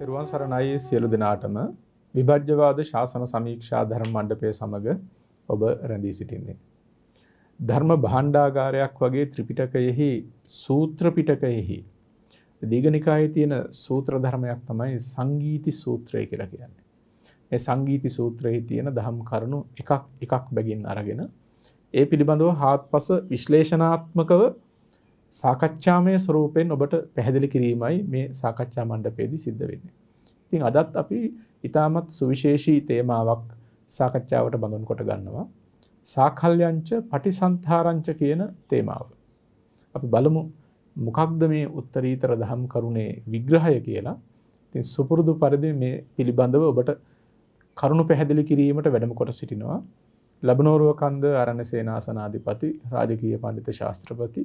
තෙරුවන් සරණයි සියලු දෙනාටම විභජ්‍යවාද ශාසන සමීක්ෂා ධර්ම මණ්ඩපය සමග ඔබ රැඳී සිටින්නේ. ධර්ම භාණ්ඩාගාරයක් වගේ ත්‍රිපිටකයෙහි සූත්‍ර පිටකයෙහි දීඝනිකායේ තියෙන සූත්‍ර ධර්මයක් තමයි සංගීති සූත්‍රය කියලා කියන්නේ. මේ සංගීති සූත්‍රයේ තියෙන දහම් කරුණු එකක් එකක් බැගින් අරගෙන ඒ පිළිබඳව හාත්පස විශ්ලේෂණාත්මකව සාකච්ඡාමය ස්වරූපයෙන් ඔබට පැහැදිලි කිරීමයි මේ සාකච්ඡා මණ්ඩපයේදී සිද්ධ වෙන්නේ. ඉතින් අදත් අපි ඊටමත් සුවිශේෂී තේමාවක් සාකච්ඡාවට බඳුන් කොට ගන්නවා. සාකල්යංච පටිසන්තරංච කියන තේමාව. අපි බලමු මොකක්ද මේ උත්තරීතර දහම් කරුණේ විග්‍රහය කියලා. ඉතින් සුපුරුදු පරිදි මේ පිළිබඳව ඔබට කරුණු පැහැදිලි කිරීමට වැඩම කොට සිටිනවා. ලබනෝරුව කන්ද අරණ්‍ය සේනාසනාධිපති රාජකීය පඬිතු ශාස්ත්‍රපති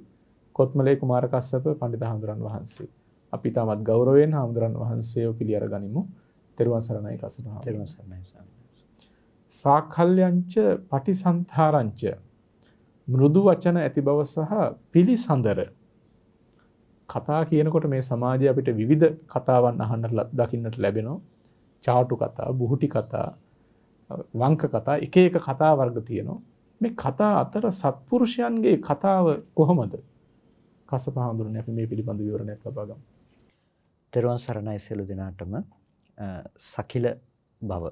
කොත්මලේ කුමාරකස්සප පණ්ඩිත හාමුදුරන් වහන්සේ. අපි තාමත් ගෞරවයෙන් හාමුදුරන් වහන්සේව පිළියර ගනිමු. තෙරුවන් සරණයි කසන තෙරුවන් සරණයි සාකල්යංච පටිසන්තරංච මෘදු වචන ඇති බව සහ පිළිසඳර කතා කියනකොට මේ සමාජය අපිට විවිධ කතාවන් අහන්න දකින්නට ලැබෙනවා චාටු කතා බුහුටි කතා වංක කතා එක එක කතා වර්ග තියෙනවා මේ කතා අතර සත්පුරුෂයන්ගේ කතාව කොහොමද කස පහඳුරන අපි මේ පිළිබඳ විවරණයක් ලබාගම්. තෙරුවන් සරණයි සියලු දෙනාටම සකිල බව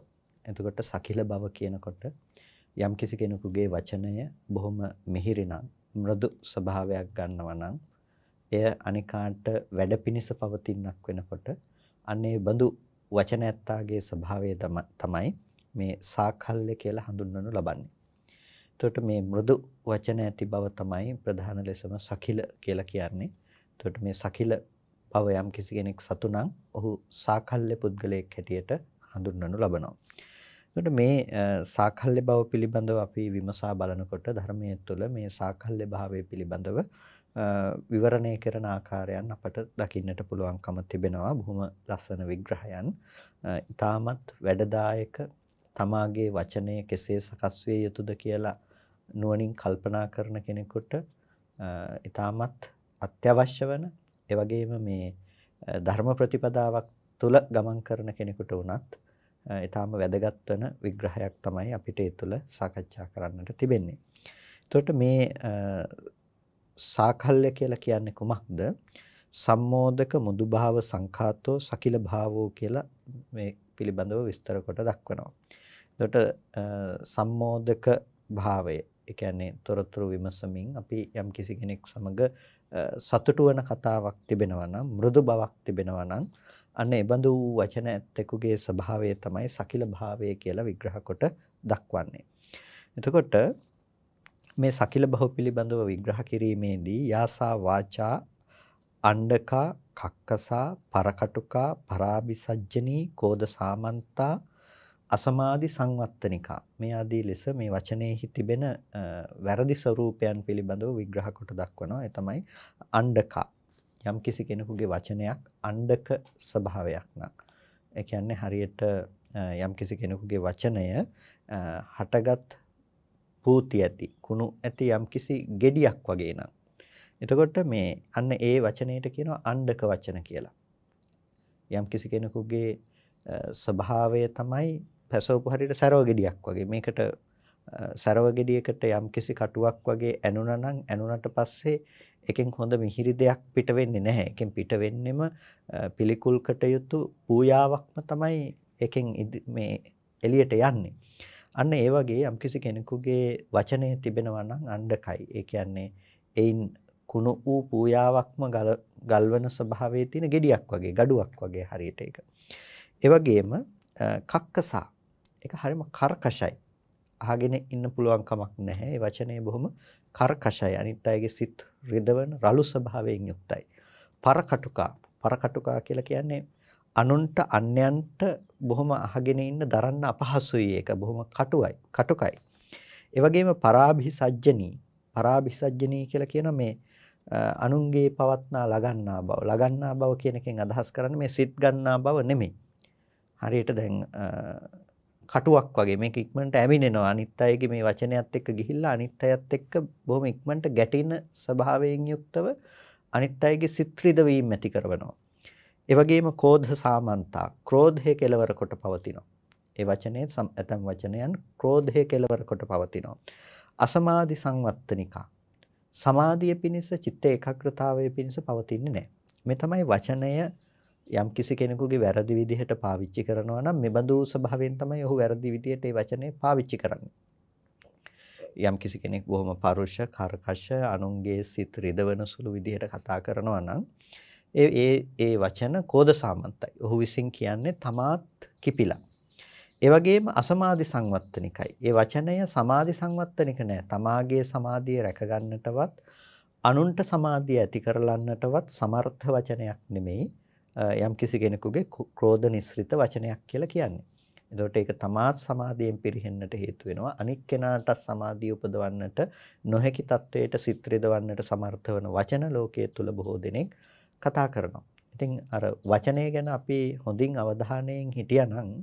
එතකොට සකිල බව කියනකොට යම් කිසි කෙනෙකුගේ වචනය බොහොම මෙහිරිනම් මෘදු ස්වභාවයක් ගන්නවා නම් එය අනිකාට වැඩ පිණිස පවතිනක් වෙනකොට අන්නේ බඳු වචන ඇත්තාගේ ස්වභාවය තමයි මේ සාකල්ය කියලා හඳුන්වනු ලබන්නේ. එතකොට මේ මෘදු වචන ඇති බව තමයි ප්‍රධාන ලෙසම සකිල කියලා කියන්නේ. එතකොට මේ සකිල බව යම් කිසි කෙනෙක් සතු නම් ඔහු සාකල්‍ය පුද්ගලයෙක් හැටියට හඳුන්වනු ලබනවා. එතකොට මේ සාකල්‍ය බව පිළිබඳව අපි විමසා බලනකොට ධර්මයේ තුළ මේ සාකල්‍ය භාවය පිළිබඳව විවරණය කරන ආකාරයන් අපට දකින්නට පුළුවන්කම තිබෙනවා බොහොම ලස්සන විග්‍රහයන්. ඊටමත් වැඩදායක තමාගේ වචනය කෙසේ සකස් විය යුතුද කියලා නුවණින් කල්පනා කරන කෙනෙකුට ඊටමත් අත්‍යවශ්‍ය වෙන ඒ වගේම මේ ධර්ම ප්‍රතිපදාවක් තුල ගමන් කරන කෙනෙකුට වුණත් ඊටාම වැදගත් වෙන විග්‍රහයක් තමයි අපිට ඒ තුල සාකච්ඡා කරන්නට තිබෙන්නේ. එතකොට මේ සාකල්ය කියලා කියන්නේ කොමක්ද? සම්මෝදක මුදුභාව සංඛාතෝ සකිල භාවෝ කියලා මේ පිළිබඳව විස්තර කොට දක්වනවා. එතකොට සම්මෝදක භාවය ඒ කියන්නේ තොරතුරු විමසමින් අපි යම් කිසි කෙනෙක් සමග සතුටු වෙන කතාවක් තිබෙනවා නම් මෘදු බවක් තිබෙනවා නම් අන්න ඒ බඳු වචන ඇත්තෙකුගේ ස්වභාවය තමයි සකිල භාවය කියලා විග්‍රහ කොට දක්වන්නේ. එතකොට මේ සකිල බහුව පිළිබඳව විග්‍රහ කිරීමේදී යාසා වාචා අණ්ඩකා කක්කසා පරකටුකා පරාබිසජ්ජනී කෝද සාමන්තා අසමාධි සංවත්තනිකා මේ ආදී ලෙස මේ වචනයෙහි තිබෙන වැරදි ස්වરૂපයන් පිළිබඳව විග්‍රහ කොට දක්වනවා. ඒ තමයි අණ්ඩකා. යම්කිසි කෙනෙකුගේ වචනයක් අණ්ඩක ස්වභාවයක් නම්. ඒ කියන්නේ හරියට යම්කිසි කෙනෙකුගේ වචනය හටගත් පූති ඇති කුණු ඇති යම්කිසි gediyak වගේ නම්. එතකොට මේ අන්න ඒ වචනයට කියනවා අණ්ඩක වචන කියලා. යම්කිසි කෙනෙකුගේ ස්වභාවය තමයි පැසෝපු හරියට සරව ගෙඩියක් වගේ මේකට සරව ගෙඩියකට යම්කිසි කටුවක් වගේ ඇනුණා නම් ඇනුණට පස්සේ එකෙන් හොඳ මිහිරි දෙයක් පිට වෙන්නේ නැහැ. එකෙන් පිට වෙන්නෙම පිළිකුල් කටයුතු පූජාවක්ම තමයි එකෙන් මේ එළියට යන්නේ. අන්න ඒ වගේ යම්කිසි කෙනෙකුගේ වචනේ තිබෙනවා නම් අණ්ඩකයි. ඒ කියන්නේ එයින් කුණු වූ පූජාවක්ම ගල්වන ස්වභාවයේ තියෙන gediyak වගේ, gaduwak වගේ හරියට ඒක. ඒ වගේම කක්කසා ඒක හරිම කර්කශයි. අහගෙන ඉන්න පුළුවන් කමක් නැහැ. ඒ වචනේ බොහොම කර්කශයි. අනිත් අයගේ සිත් රිදවන රළු ස්වභාවයෙන් යුක්තයි. පරකටුකා. පරකටුකා කියලා කියන්නේ අනුන්ට අන්‍යයන්ට බොහොම අහගෙන ඉන්න දරන්න අපහසුයි ඒක බොහොම කටුවයි කටුකයි ඒ වගේම පරාභිසජ්ජනී පරාභිසජ්ජනී කියලා කියන මේ අනුන්ගේ පවත්නා ලගන්නා බව ලගන්නා බව කියන එකෙන් අදහස් කරන්නේ මේ සිත් ගන්නා බව නෙමෙයි හරියට දැන් කටුවක් වගේ මේක ඉක්මනට ඇමිනෙනවා අනිත් අයගේ මේ වචනයත් එක්ක ගිහිල්ලා අනිත් අයත් එක්ක බොහොම ඉක්මනට ගැටෙන ස්වභාවයෙන් යුක්තව අනිත් අයගේ සිත් රිදවීම ඇති කරනවා. ඒ වගේම කෝධ සාමන්තා ක්‍රෝධය කෙලවර කොට පවතිනවා. ඒ වචනේ ඇතම් වචනයන් ක්‍රෝධය කෙලවර කොට පවතිනවා. අසමාධි සංවත්තනිකා සමාධිය පිණිස චිත්ත ඒකාග්‍රතාවය පිණිස පවතින්නේ නැහැ. මේ තමයි වචනය යම් කිසි කෙනෙකුගේ වැරදි විදිහට පාවිච්චි කරනවා නම් මෙබඳු ස්වභාවයෙන් තමයි ඔහු වැරදි විදිහට ඒ වචනේ පාවිච්චි කරන්නේ. යම් කිසි කෙනෙක් බොහොම පරුෂ, කර්කශ, අනුන්ගේ සිත් රිදවන සුළු විදිහට කතා කරනවා නම් ඒ ඒ ඒ වචන කෝද සාමන්තයි. ඔහු විසින් කියන්නේ තමාත් කිපිලා. ඒ වගේම අසමාධි සංවත්තනිකයි. ඒ වචනය සමාධි සංවත්තනික නෑ. තමාගේ සමාධිය රැකගන්නටවත් අනුන්ට සමාධිය ඇති කරලන්නටවත් සමර්ථ වචනයක් නෙමෙයි. යම් කිසි කෙනෙකුගේ ක්‍රෝධ නිස්ෘත වචනයක් කියලා කියන්නේ. එතකොට ඒක තමා සමාධියෙන් පිරෙහෙන්නට හේතු වෙනවා. අනික් කෙනාට සමාධිය උපදවන්නට නොහැකි තත්වයට සිත් රිදවන්නට සමර්ථ වන වචන ලෝකයේ තුල බොහෝ දෙනෙක් කතා කරනවා. ඉතින් අර වචනය ගැන අපි හොඳින් අවධානයෙන් හිටියානම්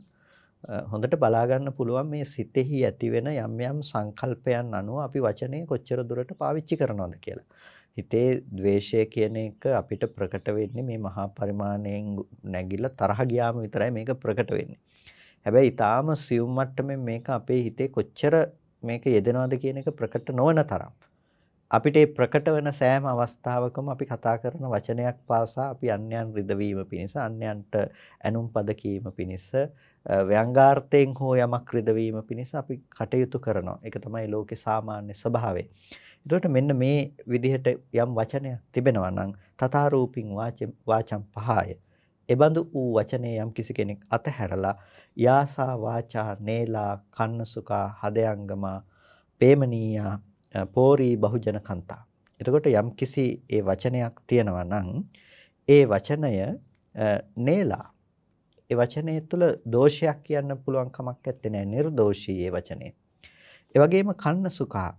හොඳට බලාගන්න පුළුවන් මේ සිතෙහි ඇතිවෙන යම් යම් සංකල්පයන් අනුව අපි වචනේ කොච්චර දුරට පාවිච්චි කරනවද කියලා. හිතේ ද්වේෂය කියන එක අපිට ප්‍රකට වෙන්නේ මේ මහා පරිමාණයෙන් නැගිලා තරහ ගියාම විතරයි මේක ප්‍රකට වෙන්නේ. හැබැයි ඊටාම සියුම් මට්ටමින් මේක අපේ හිතේ කොච්චර මේක යෙදෙනවද කියන එක ප්‍රකට නොවන තරම්. අපිට ප්‍රකට වෙන සෑම අවස්ථාවකම අපි කතා කරන වචනයක් පාසා අපි අන්‍යයන් රිදවීම පිණිස අන්‍යයන්ට ඇනුම් පද කීම පිණිස ව්‍යංගාර්ථයෙන් හෝ යමක් රිදවීම පිණිස අපි කටයුතු කරනවා. ඒක තමයි ලෝකේ සාමාන්‍ය ස්වභාවය. එතකොට මෙන්න මේ විදිහට යම් වචනයක් තිබෙනවා නම් තථාරූපින් වාචම් පහය. එබඳු වූ වචනේ යම් කිසි කෙනෙක් අතහැරලා යාසා වාචා නේලා කන්නසුකා හදයංගම පේමනීයා පෝරී බහුජන කන්තා. එතකොට යම් කිසි ඒ වචනයක් තියෙනවා නම් ඒ වචනය නේලා ඒ වචනේ තුළ දෝෂයක් කියන්න පුළුවන් කමක් නැත්තේ නෑ නිර්දෝෂී ඒ වචනේ. ඒ වගේම කන්න සුඛා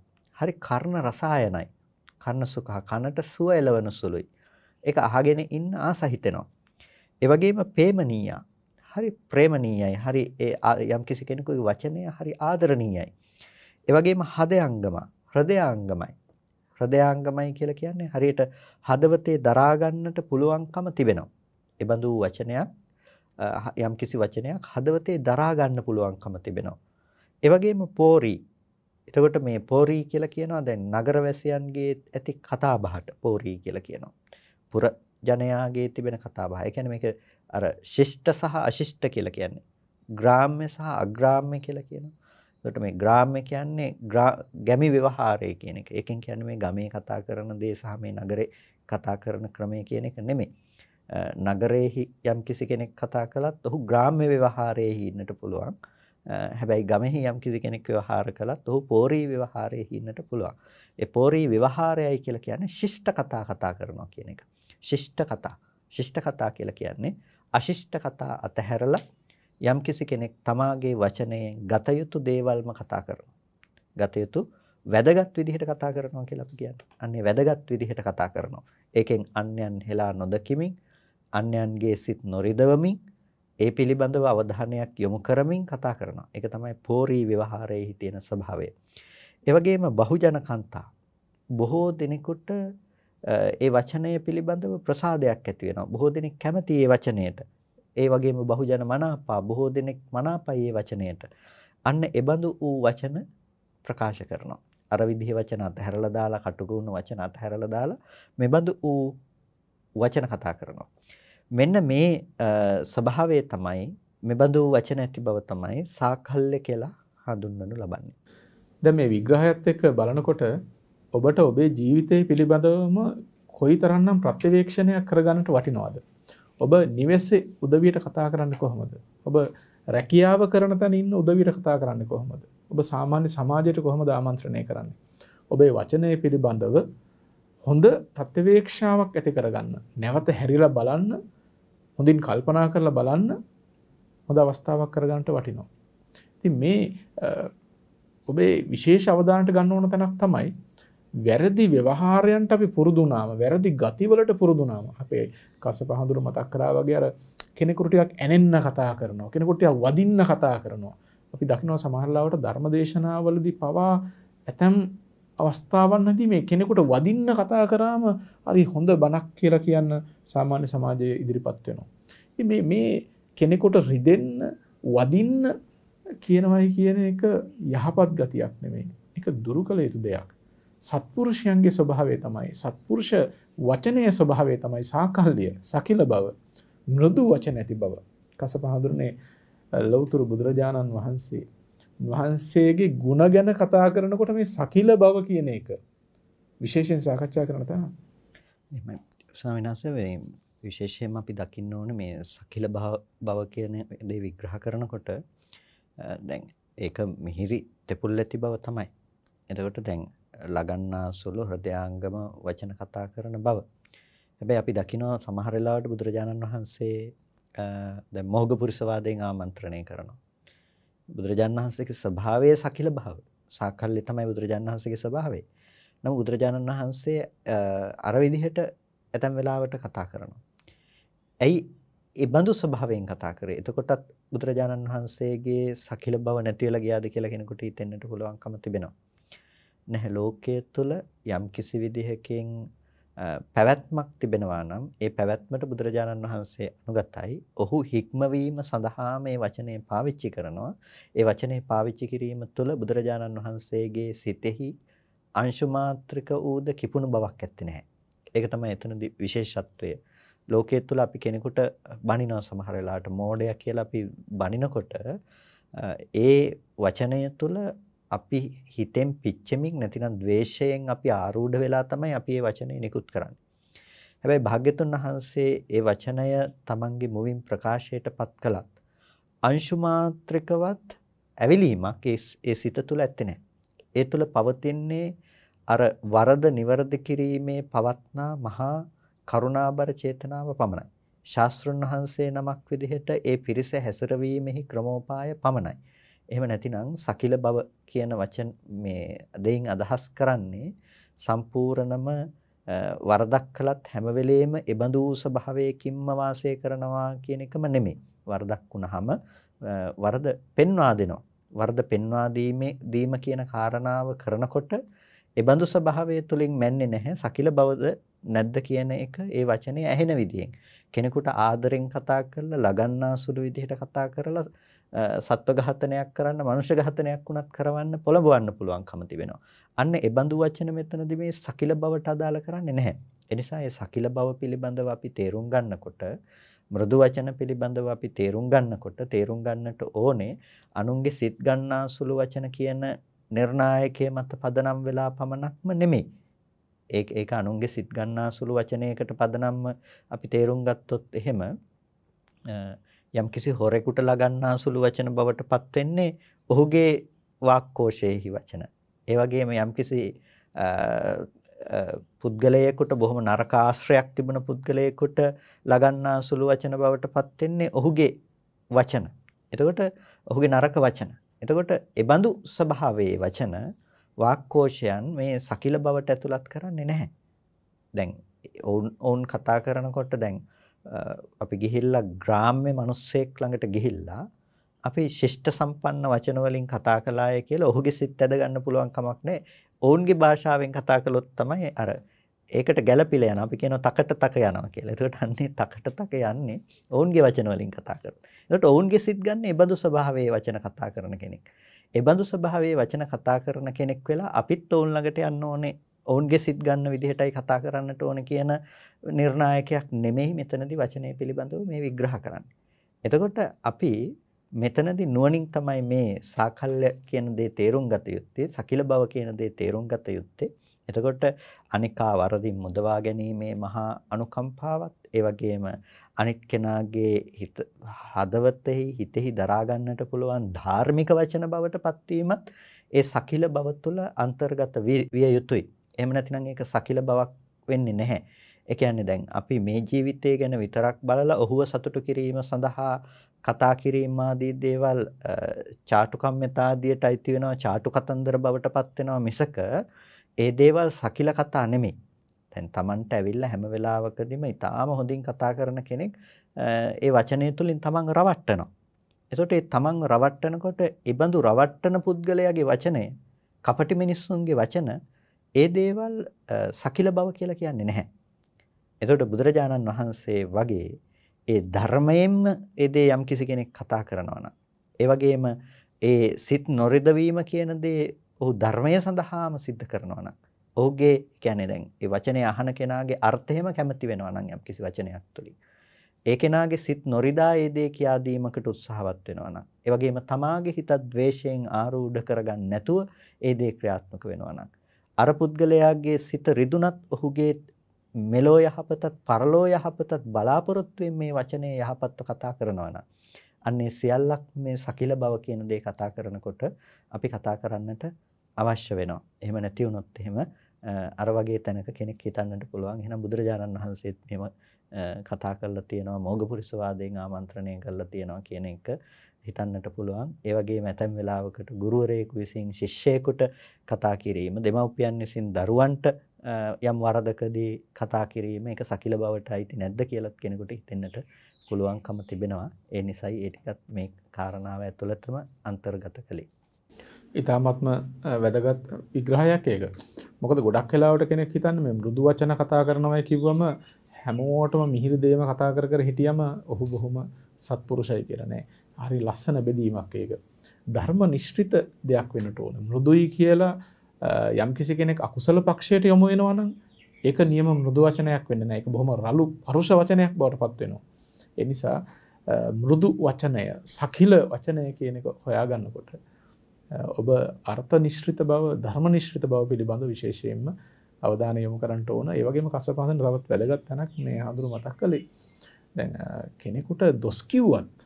හරි කර්ණ රසායනයි. කන්න සුඛා කනට සුව එළවන සුළුයි. ඒක අහගෙන ඉන්න ආස හිතෙනවා. ඒ වගේම ප්‍රේමණීයා හරි ප්‍රේමණීයයි. හරි ඒ යම් කිසි කෙනෙකුගේ වචනය හරි ආදරණීයයි. ඒ වගේම හදයංගම හෘදයාංගමයි. හෘදයාංගමයි කියලා කියන්නේ හරියට හදවතේ දරා ගන්නට පුළුවන්කම තිබෙනවා. ඒ බඳු වචනයක් යම් කිසි වචනයක් හදවතේ දරා ගන්න පුළුවන්කම තිබෙනවා. ඒ වගේම පෝරි එතකොට මේ පෝරී කියලා කියනවා දැන් නගරවැසියන්ගේ ඇති කතාබහට පෝරී කියලා කියනවා. පුර ජනයාගේ තිබෙන කතාබහ. ඒ කියන්නේ මේක අර ශිෂ්ට සහ අශිෂ්ට කියලා කියන්නේ. ග්‍රාම්‍ය සහ අග්‍රාම්‍ය කියලා කියනවා. එතකොට මේ ග්‍රාම්‍ය කියන්නේ ගැමි ව්‍යවහාරය කියන එක. ඒකෙන් කියන්නේ මේ ගමේ කතා කරන දේ සහ මේ නගරේ කතා කරන ක්‍රමය කියන එක නෙමෙයි. නගරයේහි යම් කිසි කෙනෙක් කතා කළත් ඔහු ග්‍රාම්‍ය ව්‍යවහාරයේ ඉන්නට පුළුවන්. හැබැයි ගමෙහි යම් කිසි කෙනෙක් ව්‍යවහාර කළත් ඔහු පෝරී ව්‍යවහාරයේ හින්නට පුළුවන්. ඒ පෝරී ව්‍යවහාරයයි කියලා කියන්නේ ශිෂ්ට කතා කතා කරනවා කියන එක. ශිෂ්ට කතා. ශිෂ්ට කතා කියලා කියන්නේ අශිෂ්ට කතා අතහැරලා යම් කිසි කෙනෙක් තමාගේ වචනයෙන් ගත යුතු දේවල්ම කතා කරනවා. ගත යුතු වැදගත් විදිහට කතා කරනවා කියලා අපි කියන්නේ. අන්නේ වැදගත් විදිහට කතා කරනවා. ඒකෙන් අන්යන් හෙලා නොදකිමින් අන්යන්ගේ සිත් නොරිදවමින් ඒ පිළිබඳව අවධානයක් යොමු කරමින් කතා කරනවා. ඒක තමයි පෝරී ව්‍යවහාරයේ තියෙන ස්වභාවය. ඒ වගේම බහුජන කන්තා බොහෝ දිනෙකට ඒ වචනය පිළිබඳව ප්‍රසාදයක් ඇති වෙනවා. බොහෝ දෙනෙක් කැමති ඒ වචනයට. ඒ වගේම බහුජන මනාපා බොහෝ දෙනෙක් මනාපයි ඒ වචනයට. අන්න එබඳු වූ වචන ප්‍රකාශ කරනවා. අර විදිහේ වචන අතහැරලා දාලා කටුකුණු වචන අතහැරලා දාලා මෙබඳු වූ වචන කතා කරනවා. මෙන්න මේ ස්වභාවය තමයි මෙබඳු වචන ඇති බව තමයි සාකල්ය කියලා හඳුන්වනු ලබන්නේ. දැන් මේ විග්‍රහයත් එක්ක බලනකොට ඔබට ඔබේ ජීවිතය පිළිබඳවම කොයි තරන්නම් ප්‍රත්‍යවේක්ෂණයක් කරගන්නට වටිනවාද. ඔබ නිවෙස්සේ උදවියට කතා කරන්න කොහොමද. ඔබ රැකියාව කරන තැන ඉන්න උදවියට කතා කරන්න කොහොමද. ඔබ සාමාන්‍ය සමාජයට කොහොම දාමන්ත්‍රණය කරන්න. ඔබේ වචනය පිළිබඳව හොඳ ප්‍රත්‍යවේක්ෂාවක් ඇති කරගන්න. නැවත හැරිලා බලන්න හොඳින් කල්පනා කරලා බලන්න හොඳ අවස්ථාවක් කරගන්නට වටිනවා. ඉතින් මේ ඔබේ විශේෂ අවධානයට ගන්න ඕන තැනක් තමයි වැරදි ව්‍යවහාරයන්ට අපි පුරුදුනාම වැරදි ගතිවලට පුරුදුනාම අපේ කස පහඳුරු මතක් කරා වගේ අර කෙනෙකුටියක් ඇනෙන්න කතා කරනවා කෙනෙකුටිය වදින්න කතා කරනවා අපි දකිනව සමහරලාවට ධර්මදේශනාවලදී පවා ඇතැම් අවස්ථාවන්නදී මේ කෙනෙකුට වදින්න කතා කරාම හරි හොඳ බණක් කියලා කියන්න සාමාන්‍ය සමාජයේ ඉදිරිපත් වෙනවා. මේ මේ කෙනෙකුට රිදෙන්න වදින්න කියනවයි කියන එක යහපත් ගතියක් නෙමෙයි. ඒක දුරු කළ යුතු දෙයක්. සත්පුරුෂයන්ගේ ස්වභාවය තමයි සත්පුරුෂ වචනය ස්වභාවය තමයි සාකල්ලිය සකිල බව මෘදු වචන ඇති බව කස පහඳුරන්නේ ලෞතුරු බුදුරජාණන් වහන්සේ වහන්සේගේ ගුණ ගැන කතා කරනකොට මේ සකිල බව කියන එක විශේෂයෙන් සාකච්ඡා කරන තා ස්වාමිනාස විශේෂයෙන් අපි දකින්න ඕන මේ සකිල බව කියන දේ විග්‍රහ කරනකොට දැන් ඒක මිහිරි තෙපුල් ඇති බව තමයි එතකොට දැන් ලගන්නා සුළු හෘදයාංගම වචන කතා කරන බව හැබැයි අපි දකිනවා සමහර වෙලාවට බුදුරජාණන් වහන්සේ දැන් මොහග පුරුෂවාදයෙන් ආමන්ත්‍රණය කරනවා බුදුරජාණන් වහන්සේගේ ස්වභාවය සකිල භාව. සාකල්ලි තමයි බුදුරජාණන් වහන්සේගේ ස්වභාවය. නමුත් බුදුරජාණන් වහන්සේ අර විදිහට ඇතැම් වෙලාවට කතා කරනවා. ඇයි ඒ බඳු ස්වභාවයෙන් කතා කරේ? එතකොටත් බුදුරජාණන් වහන්සේගේ සකිල බව නැති වෙලා ගියාද කියලා කෙනෙකුට හිතෙන්නට පුළුවන්කම තිබෙනවා. නැහැ ලෝකයේ තුල යම් කිසි විදිහකින් පැවැත්මක් තිබෙනවා නම් ඒ පැවැත්මට බුදුරජාණන් වහන්සේ අනුගතයි. ඔහු හික්මවීම සඳහා මේ වචනේ පාවිච්චි කරනවා. ඒ වචනේ පාවිච්චි කිරීම තුළ බුදුරජාණන් වහන්සේගේ සිතෙහි අංශුමාත්‍රික ඌද කිපුණු බවක් ඇත්තේ නැහැ. ඒක තමයි එතනදී විශේෂත්වය. ලෝකයේ තුල අපි කෙනෙකුට බනිනවා සමහර වෙලාවට මෝඩයා කියලා අපි බනිනකොට ඒ වචනය තුල අපි හිතෙන් පිච්චෙමින් නැතිනම් द्वේෂයෙන් අපි ආරූඪ වෙලා තමයි අපි මේ වචනේ නිකුත් කරන්නේ. හැබැයි භාග්‍යතුන් වහන්සේ ඒ වචනය තමන්ගේ මුවින් ප්‍රකාශයටපත් කළත් අංශු මාත්‍රිකවත් ඇවිලීමක් ඒ සිත තුළ ඇත්තේ නැහැ. ඒ තුළ පවතින්නේ අර වරද නිවරද කිරීමේ පවත්නා මහා කරුණාබර චේතනාව පමණයි. ශාස්ත්‍රඥ වහන්සේ නමක් විදිහට ඒ පිරිස හැසිරවීමෙහි ක්‍රමෝපාය පමණයි. එහෙම නැතිනම් සකිල බව කියන වචන මේ දෙයින් අදහස් කරන්නේ සම්පූර්ණම වරදක් කළත් හැම වෙලෙම එබඳු ස්වභාවයකින්ම වාසය කරනවා කියන එකම නෙමෙයි. වරදක් වුණාම වරද පෙන්වා දෙනවා. වරද පෙන්වා දීමේ දීම කියන කාරණාව කරනකොට එබඳු ස්වභාවය තුලින් මැන්නේ නැහැ සකිල බවද නැද්ද කියන එක ඒ වචනේ ඇහෙන විදියෙන් කෙනෙකුට ආදරෙන් කතා කරලා ලගන්නා සුළු විදිහට කතා කරලා සත්ව ඝාතනයක් කරන්න, මනුෂ්‍ය ඝාතනයක් වුණත් කරවන්න පොළඹවන්න පුළුවන්කම තිබෙනවා. අන්න ඒ බඳු වචන මෙතනදී මේ සකිල බවට අදාළ කරන්නේ නැහැ. ඒ නිසා ඒ සකිල බව පිළිබඳව අපි තේරුම් ගන්නකොට මෘදු වචන පිළිබඳව අපි තේරුම් ගන්නකොට තේරුම් ගන්නට ඕනේ අනුන්ගේ සිත් ගන්නා සුළු වචන කියන නිර්ණායකයේ මත පදනම් වෙලා පමණක්ම නෙමෙයි. ඒක ඒක අනුන්ගේ සිත් ගන්නා සුළු වචනයකට පදනම්ම අපි තේරුම් ගත්තොත් එහෙම යම්කිසි හොරෙකුට ලගන්නා සුළු වචන බවට පත් වෙන්නේ ඔහුගේ වාක්කෝෂයේහි වචන. ඒ වගේම යම්කිසි පුද්ගලයෙකුට බොහොම නරක ආශ්‍රයක් තිබෙන පුද්ගලයෙකුට ලගන්නා සුළු වචන බවට පත් වෙන්නේ ඔහුගේ වචන. එතකොට ඔහුගේ නරක වචන. එතකොට ඒබඳු ස්වභාවයේ වචන වාක්කෝෂයන් මේ සකිල බවට ඇතුළත් කරන්නේ නැහැ. දැන් ඔවුන් කතා කරනකොට දැන් අපි ගිහිල්ලා ග්‍රාම්‍ය මිනිස්සෙක් ළඟට ගිහිල්ලා අපි ශිෂ්ට සම්පන්න වචන වලින් කතා කළාය කියලා ඔහුගේ සිත් ඇද ගන්න පුළුවන් කමක් නැහැ. ඔවුන්ගේ භාෂාවෙන් කතා කළොත් තමයි අර ඒකට ගැළපිලා යනවා. අපි කියනවා තකට තක යනවා කියලා. එතකොට අන්නේ තකට තක යන්නේ ඔවුන්ගේ වචන වලින් කතා කරනවා. එතකොට ඔවුන්ගේ සිත් ගන්න ඒබඳු ස්වභාවයේ වචන කතා කරන කෙනෙක්. ඒබඳු ස්වභාවයේ වචන කතා කරන කෙනෙක් වෙලා අපිත් ඔවුන් ළඟට යන්න ඕනේ ඔවුන්ගේ සිත් ගන්න විදිහටයි කතා කරන්නට ඕන කියන නිර්ණායකයක් නෙමෙයි මෙතනදී වචනය පිළිබඳව මේ විග්‍රහ කරන්නේ. එතකොට අපි මෙතනදී නුවණින් තමයි මේ සාකල්‍ය කියන දේ තේරුම් ගත යුත්තේ සකිල බව කියන දේ තේරුම් ගත යුත්තේ එතකොට අනිකා වරදින් මුදවා ගැනීමේ මහා අනුකම්පාවත් ඒ වගේම අනිත් කෙනාගේ හිත හදවතෙහි හිතෙහි දරා ගන්නට පුළුවන් ධාර්මික වචන බවට පත්වීමත් ඒ සකිල බව තුළ අන්තර්ගත විය යුතුයි එහෙම නැතිනම් ඒක සකිල බවක් වෙන්නේ නැහැ. ඒ කියන්නේ දැන් අපි මේ ජීවිතය ගැන විතරක් බලලා ඔහුව සතුටු කිරීම සඳහා කතා කිරීම ආදී දේවල් චාටුකම්මිතාදියට අයිති වෙනවා චාටු කතන්දර බවටපත් වෙනවා මිසක ඒ දේවල් සකිල කතා නෙමෙයි. දැන් Tamanට ඇවිල්ලා හැම වෙලාවකදීම ඊටාම හොඳින් කතා කරන කෙනෙක් ඒ වචනය තුලින් Taman රවට්ටනවා. එතකොට ඒ Taman රවට්ටනකොට ඒබඳු රවට්ටන පුද්ගලයාගේ වචනය කපටි මිනිස්සුන්ගේ වචන ඒ දේවල් සකිල බව කියලා කියන්නේ නැහැ. එතකොට බුදුරජාණන් වහන්සේ වගේ ඒ ධර්මයෙන්ම ඒ දේ යම් කිසි කෙනෙක් කතා කරනවා නම් ඒ වගේම ඒ සිත් නොරිදවීම කියන දේ ඔහු ධර්මය සඳහාම සිද්ධ කරනවා නම් ඔහුගේ කියන්නේ දැන් ඒ වචනේ අහන කෙනාගේ අර්ථයම කැමති වෙනවා නම් යම් කිසි වචනයක් තුලින් ඒ කෙනාගේ සිත් නොරිදා ඒ දේ කියා දීමකට උත්සාහවත් වෙනවා නම් ඒ වගේම තමාගේ හිත ද්වේෂයෙන් ආරූඪ කරගන්න නැතුව ඒ දේ ක්‍රියාත්මක වෙනවා නම් අර පුද්ගලයාගේ සිත රිදුනත් ඔහුගේ මෙලෝ යහපතත් පරලෝ යහපතත් බලාපොරොත්තුවෙන් මේ වචනේ යහපත්ව කතා කරනවා නම් අන්නේ සියල්ලක් මේ සකිල බව කියන දේ කතා කරනකොට අපි කතා කරන්නට අවශ්‍ය වෙනවා. එහෙම නැති වුණොත් එහෙම අර වගේ තැනක කෙනෙක් හිතන්නට පුළුවන්. එහෙනම් බුදුරජාණන් වහන්සේත් මෙහෙම කතා කරලා තියෙනවා මෝගපුරිස වාදයෙන් ආමන්ත්‍රණය කරලා තියෙනවා කියන එක හිතන්නට පුළුවන්. ඒ වගේම ඇතැම් වෙලාවකට ගුරුවරයෙකු විසින් ශිෂ්‍යයෙකුට කතා කිරීම, දෙමව්පියන් විසින් දරුවන්ට යම් වරදකදී කතා කිරීම ඒක සකිල බවට අයිති නැද්ද කියලාත් කෙනෙකුට හිතෙන්නට පුළුවන්කම තිබෙනවා. ඒ නිසයි ඒ ටිකත් මේ කාරණාව ඇතුළතම අන්තර්ගත කළේ. ඉතාමත්ම වැදගත් විග්‍රහයක් ඒක. මොකද ගොඩක් වෙලාවට කෙනෙක් හිතන්නේ මේ මෘදු වචන කතා කරනවා කිව්වම හැමෝටම මිහිරි දේම කතා කර කර හිටියම ඔහු බොහොම සත්පුරුෂයි කියරනෑ හරි ලස්සන බෙදීමක් ඒක. ධර්ම නිශ්්‍රිත දෙයක් වෙනට ඕන. මුරුදුයි කියලා යම්කිසි කෙනෙක් අකුසල පක්ෂයට යොමු වෙනවනම් ඒක නියම මුරුදු වචනයක් වෙන්න එක බොහොම රලු පරුෂ වචනයක් බවට පත්වෙනවා. එනිසා මුරුදු වචනය සකිල වචනය කියනක හොයාගන්නකොට. ඔබ අර්ථ නිශ්්‍රිත බව ධර්ම නිශ්්‍රිත බව පිළිබඳ විශේෂයෙන්ම අවධානයම කරට ඕන ඒවගේම කසපාදන රවත් වැලගත් තැනක් මේ හඳුරු මතක් කළේ දැන් කෙනෙකුට දොස් කිව්වත්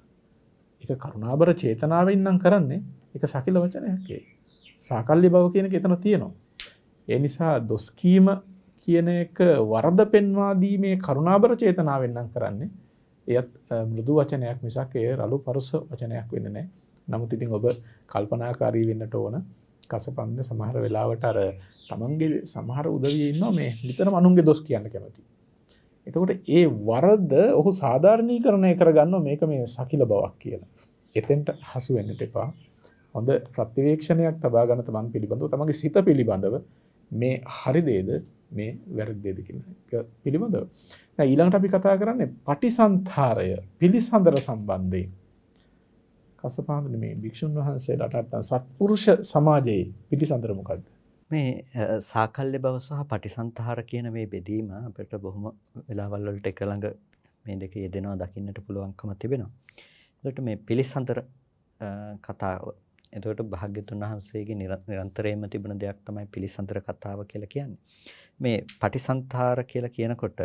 එක කරුණාබර චේතනාවෙන් නම් කරන්නේ එක සකිල වචනයක්ේ සාකල්ලි බව කියන එතන තියෙනවා. ඒ නිසා දොස්කීම කියන එක වරද පෙන්වාදීමේ කරුණාබර චේතනාවෙන් නම් කරන්නේ එයත් බෘදු වචනයක් මිසක් ඒ රලු පරුස වචනයක් වෙන නෑ නමුත් ඉතින් ඔබ කල්පනාකාරී වෙන්නට ඕන කසපන්න සමහර වෙලාවට අර තමන්ගේ සමහර උදවිය ඉන්න මේ නිතර මනුන්ගේ දොස් කියන්න කැමති එතකොට ඒ වරද්ද ඔහු සාධාරණීකරණය කරගන්න මේක මේ සකිල බවක් කියන. එතෙන්ට හසු වෙන්නට එපා. හොඳ ප්‍රතිවේක්ෂණයක් තබා ගන්න තමන් පිළිබඳව තමන්ගේ සිත පිළිබඳව මේ හරි දෙයද මේ වැරදි දෙයද කියන එක පිළිබඳව. දැන් ඊළඟට අපි කතා කරන්නේ පටිසන්තරය පිළිසඳර සම්බන්ධයෙන්. කසපාඳුනේ මේ භික්ෂුන් වහන්සේලාට නැත්තම් සත්පුරුෂ සමාජයේ පිළිසඳර මොකද්ද? මේ සාකල්්‍ය බව සහ පටිසන්තහාර කියන මේ බෙදීම අපට බොහොම වෙලාවල් වලට එක ළඟ මේ දෙක යෙදෙනවා දකින්නට පුළුවන්කම තිබෙනවා. එතකොට මේ පිළිසඳර කතාව. එතකොට භාග්‍යතුන් වහන්සේගේ නිරන්තරයෙන්ම තිබෙන දෙයක් තමයි පිළිසඳර කතාව කියලා කියන්නේ. මේ පටිසන්තහාර කියලා කියනකොට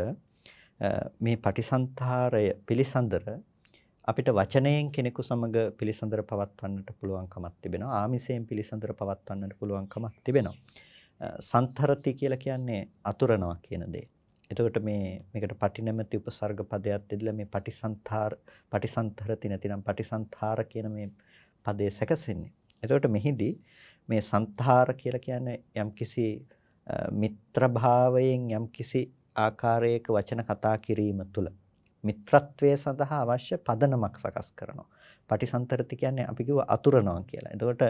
මේ පටිසන්තහාරය පිළිසඳර අපිට වචනයෙන් කෙනෙකු සමග පිළිසඳර පවත්වන්නට පුළුවන්කමක් තිබෙනවා. ආමිසයෙන් පිළිසඳර පවත්වන්නට පුළුවන්කමක් තිබෙනවා. සන්තරති කියලා කියන්නේ අතුරනවා කියන දේ. එතකොට මේ මේකට පටිනමති උපසර්ග පදයක් දෙදලා මේ පටිසන්තර පටිසන්තරති නැතිනම් පටිසන්තර කියන මේ පදේ සැකසෙන්නේ. එතකොට මෙහිදී මේ සන්තර කියලා කියන්නේ යම්කිසි මිත්‍රභාවයෙන් යම්කිසි ආකාරයක වචන කතා කිරීම තුළ මිත්‍රත්වය සඳහා අවශ්‍ය පදනමක් සකස් කරනවා. පටිසන්තරති කියන්නේ අපි කිව්ව අතුරනවා කියලා. එතකොට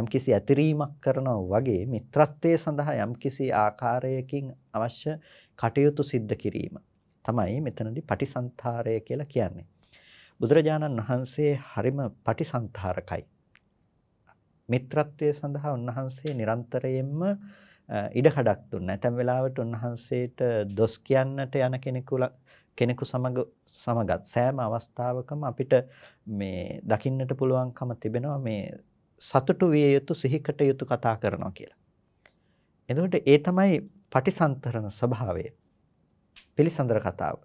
යම්කිසි ඇතිරීමක් කරනවා වගේ මිත්‍රත්වය සඳහා යම්කිසි ආකාරයකින් අවශ්‍ය කටයුතු සිද්ධ කිරීම තමයි මෙතනදී පටිසන්තරය කියලා කියන්නේ. බුදුරජාණන් වහන්සේ හරිම පටිසන්තරකයි. මිත්‍රත්වය සඳහා උන්වහන්සේ නිරන්තරයෙන්ම ඉඩකඩක් දුන්නා. ඇතැම් වෙලාවට උන්වහන්සේට දොස් කියන්නට යන කෙනෙකු කෙනෙකු සමග සමගත් සෑම අවස්ථාවකම අපිට මේ දකින්නට පුළුවන්කම තිබෙනවා මේ සතුටු විය යුතු සිහිකට යුතු කතා කරනවා කියලා. එතකොට ඒ තමයි පටිසන්තරණ ස්වභාවය. පිළිසඳර කතාව.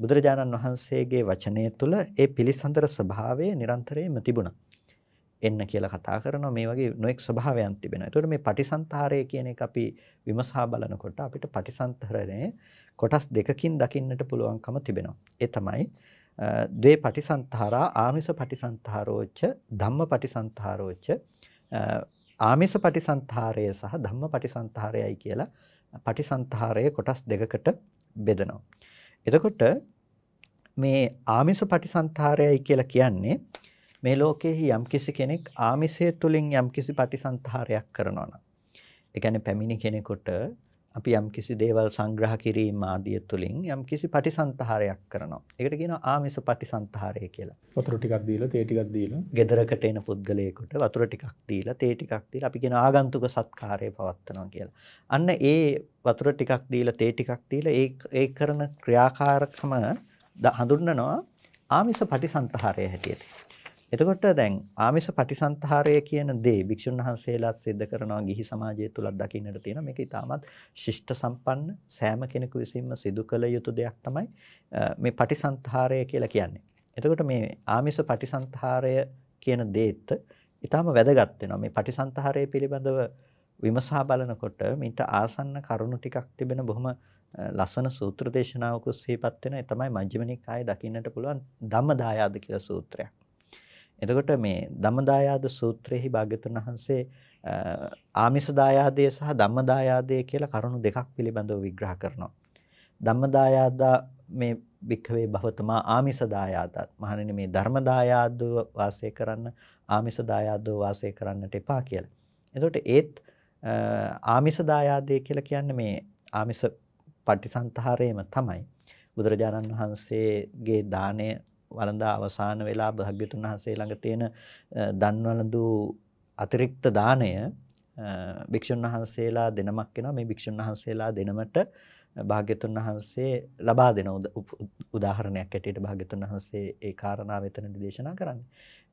බුදුරජාණන් වහන්සේගේ වචනය තුළ ඒ පිළිසඳර ස්වභාවය නිරන්තරයෙන්ම තිබුණා. එන්න කියලා කතා කරනවා මේ වගේ නොඑක් ස්වභාවයන් තිබෙනවා. ඒතකොට මේ පටිසන්තරය කියන එක අපි විමසා බලනකොට අපිට පටිසන්තරණය කොටස් දෙකකින් දකින්නට පුළුවන්කම තිබෙනවා. ඒ තමයි ද්වේ පටිසන්තරා ආමිස පටිසන්තරෝච්ච ධම්ම පටිසන්තරෝච්ච ආමිස පටිසන්තරය සහ ධම්ම පටිසන්තරයයි කියලා පටිසන්තරය කොටස් දෙකකට බෙදනවා. එතකොට මේ ආමිස පටිසන්තරයයි කියලා කියන්නේ මේ ලෝකෙහි යම්කිසි කෙනෙක් ආමිෂය තුලින් යම්කිසි පටිසන්තරයක් කරනවා නම් ඒ කියන්නේ පැමිණි කෙනෙකුට අපි යම්කිසි දේවල් සංග්‍රහ කිරීම ආදිය තුලින් යම්කිසි පටිසන්තරයක් කරනවා. ඒකට කියනවා ආමිෂ පටිසන්තරය කියලා. වතුර ටිකක් දීලා තේ ටිකක් දීලා ගෙදරකට එන පුද්ගලයෙකුට වතුර ටිකක් දීලා තේ ටිකක් දීලා අපි කියන ආගන්තුක සත්කාරය පවත්වනවා කියලා. අන්න ඒ වතුර ටිකක් දීලා තේ ටිකක් දීලා ඒ ඒ කරන ක්‍රියාකාරකම හඳුන්වනවා ආමිෂ පටිසන්තරය හැටියට. එතකොට දැන් ආමිස පටිසන්තරය කියන දේ භික්ෂුන් වහන්සේලාත් සිද්ධ කරනවා ගිහි සමාජය තුලත් දකින්නට තියෙන මේක ඉතාමත් ශිෂ්ට සම්පන්න සෑම කෙනෙකු විසින්ම සිදු කළ යුතු දෙයක් තමයි මේ පටිසන්තරය කියලා කියන්නේ. එතකොට මේ ආමිස පටිසන්තරය කියන දේත් ඉතාම වැදගත් වෙනවා. මේ පටිසන්තරය පිළිබඳව විමසා බලනකොට මීට ආසන්න කරුණු ටිකක් තිබෙන බොහොම ලස්සන සූත්‍ර දේශනාවක සිහිපත් වෙන ඒ තමයි මජ්ක්‍ධිම නිකායේ දකින්නට පුළුවන් ධම්මදායාද කියලා සූත්‍රයක්. එතකොට මේ ධම්මදායාද සූත්‍රයේහි භාග්‍යතුන් වහන්සේ ආමිස දායාදය සහ ධම්මදායාදය කියලා කරුණු දෙකක් පිළිබඳව විග්‍රහ කරනවා. ධම්මදායාද මේ භික්ඛවේ භවතමා ආමිස දායාදත් මහණෙනි මේ ධර්ම දායාදව වාසය කරන්න ආමිස දායාදව වාසය කරන්නට එපා කියලා. එතකොට ඒත් ආමිස දායාදය කියලා කියන්නේ මේ ආමිස පටිසන්තරේම තමයි. බුදුරජාණන් වහන්සේගේ දාණය වළඳා අවසාන වෙලා භාග්‍යතුන් වහන්සේ ළඟ තියෙන දන්වලඳු අතිරික්ත දාණය භික්ෂුන් වහන්සේලා දෙනමක් වෙනවා මේ භික්ෂුන් වහන්සේලා දෙනමට භාග්‍යතුන් වහන්සේ ලබා දෙන උදාහරණයක් ඇටියට භාග්‍යතුන් වහන්සේ ඒ කාරණාව එතනදි දේශනා කරන්නේ.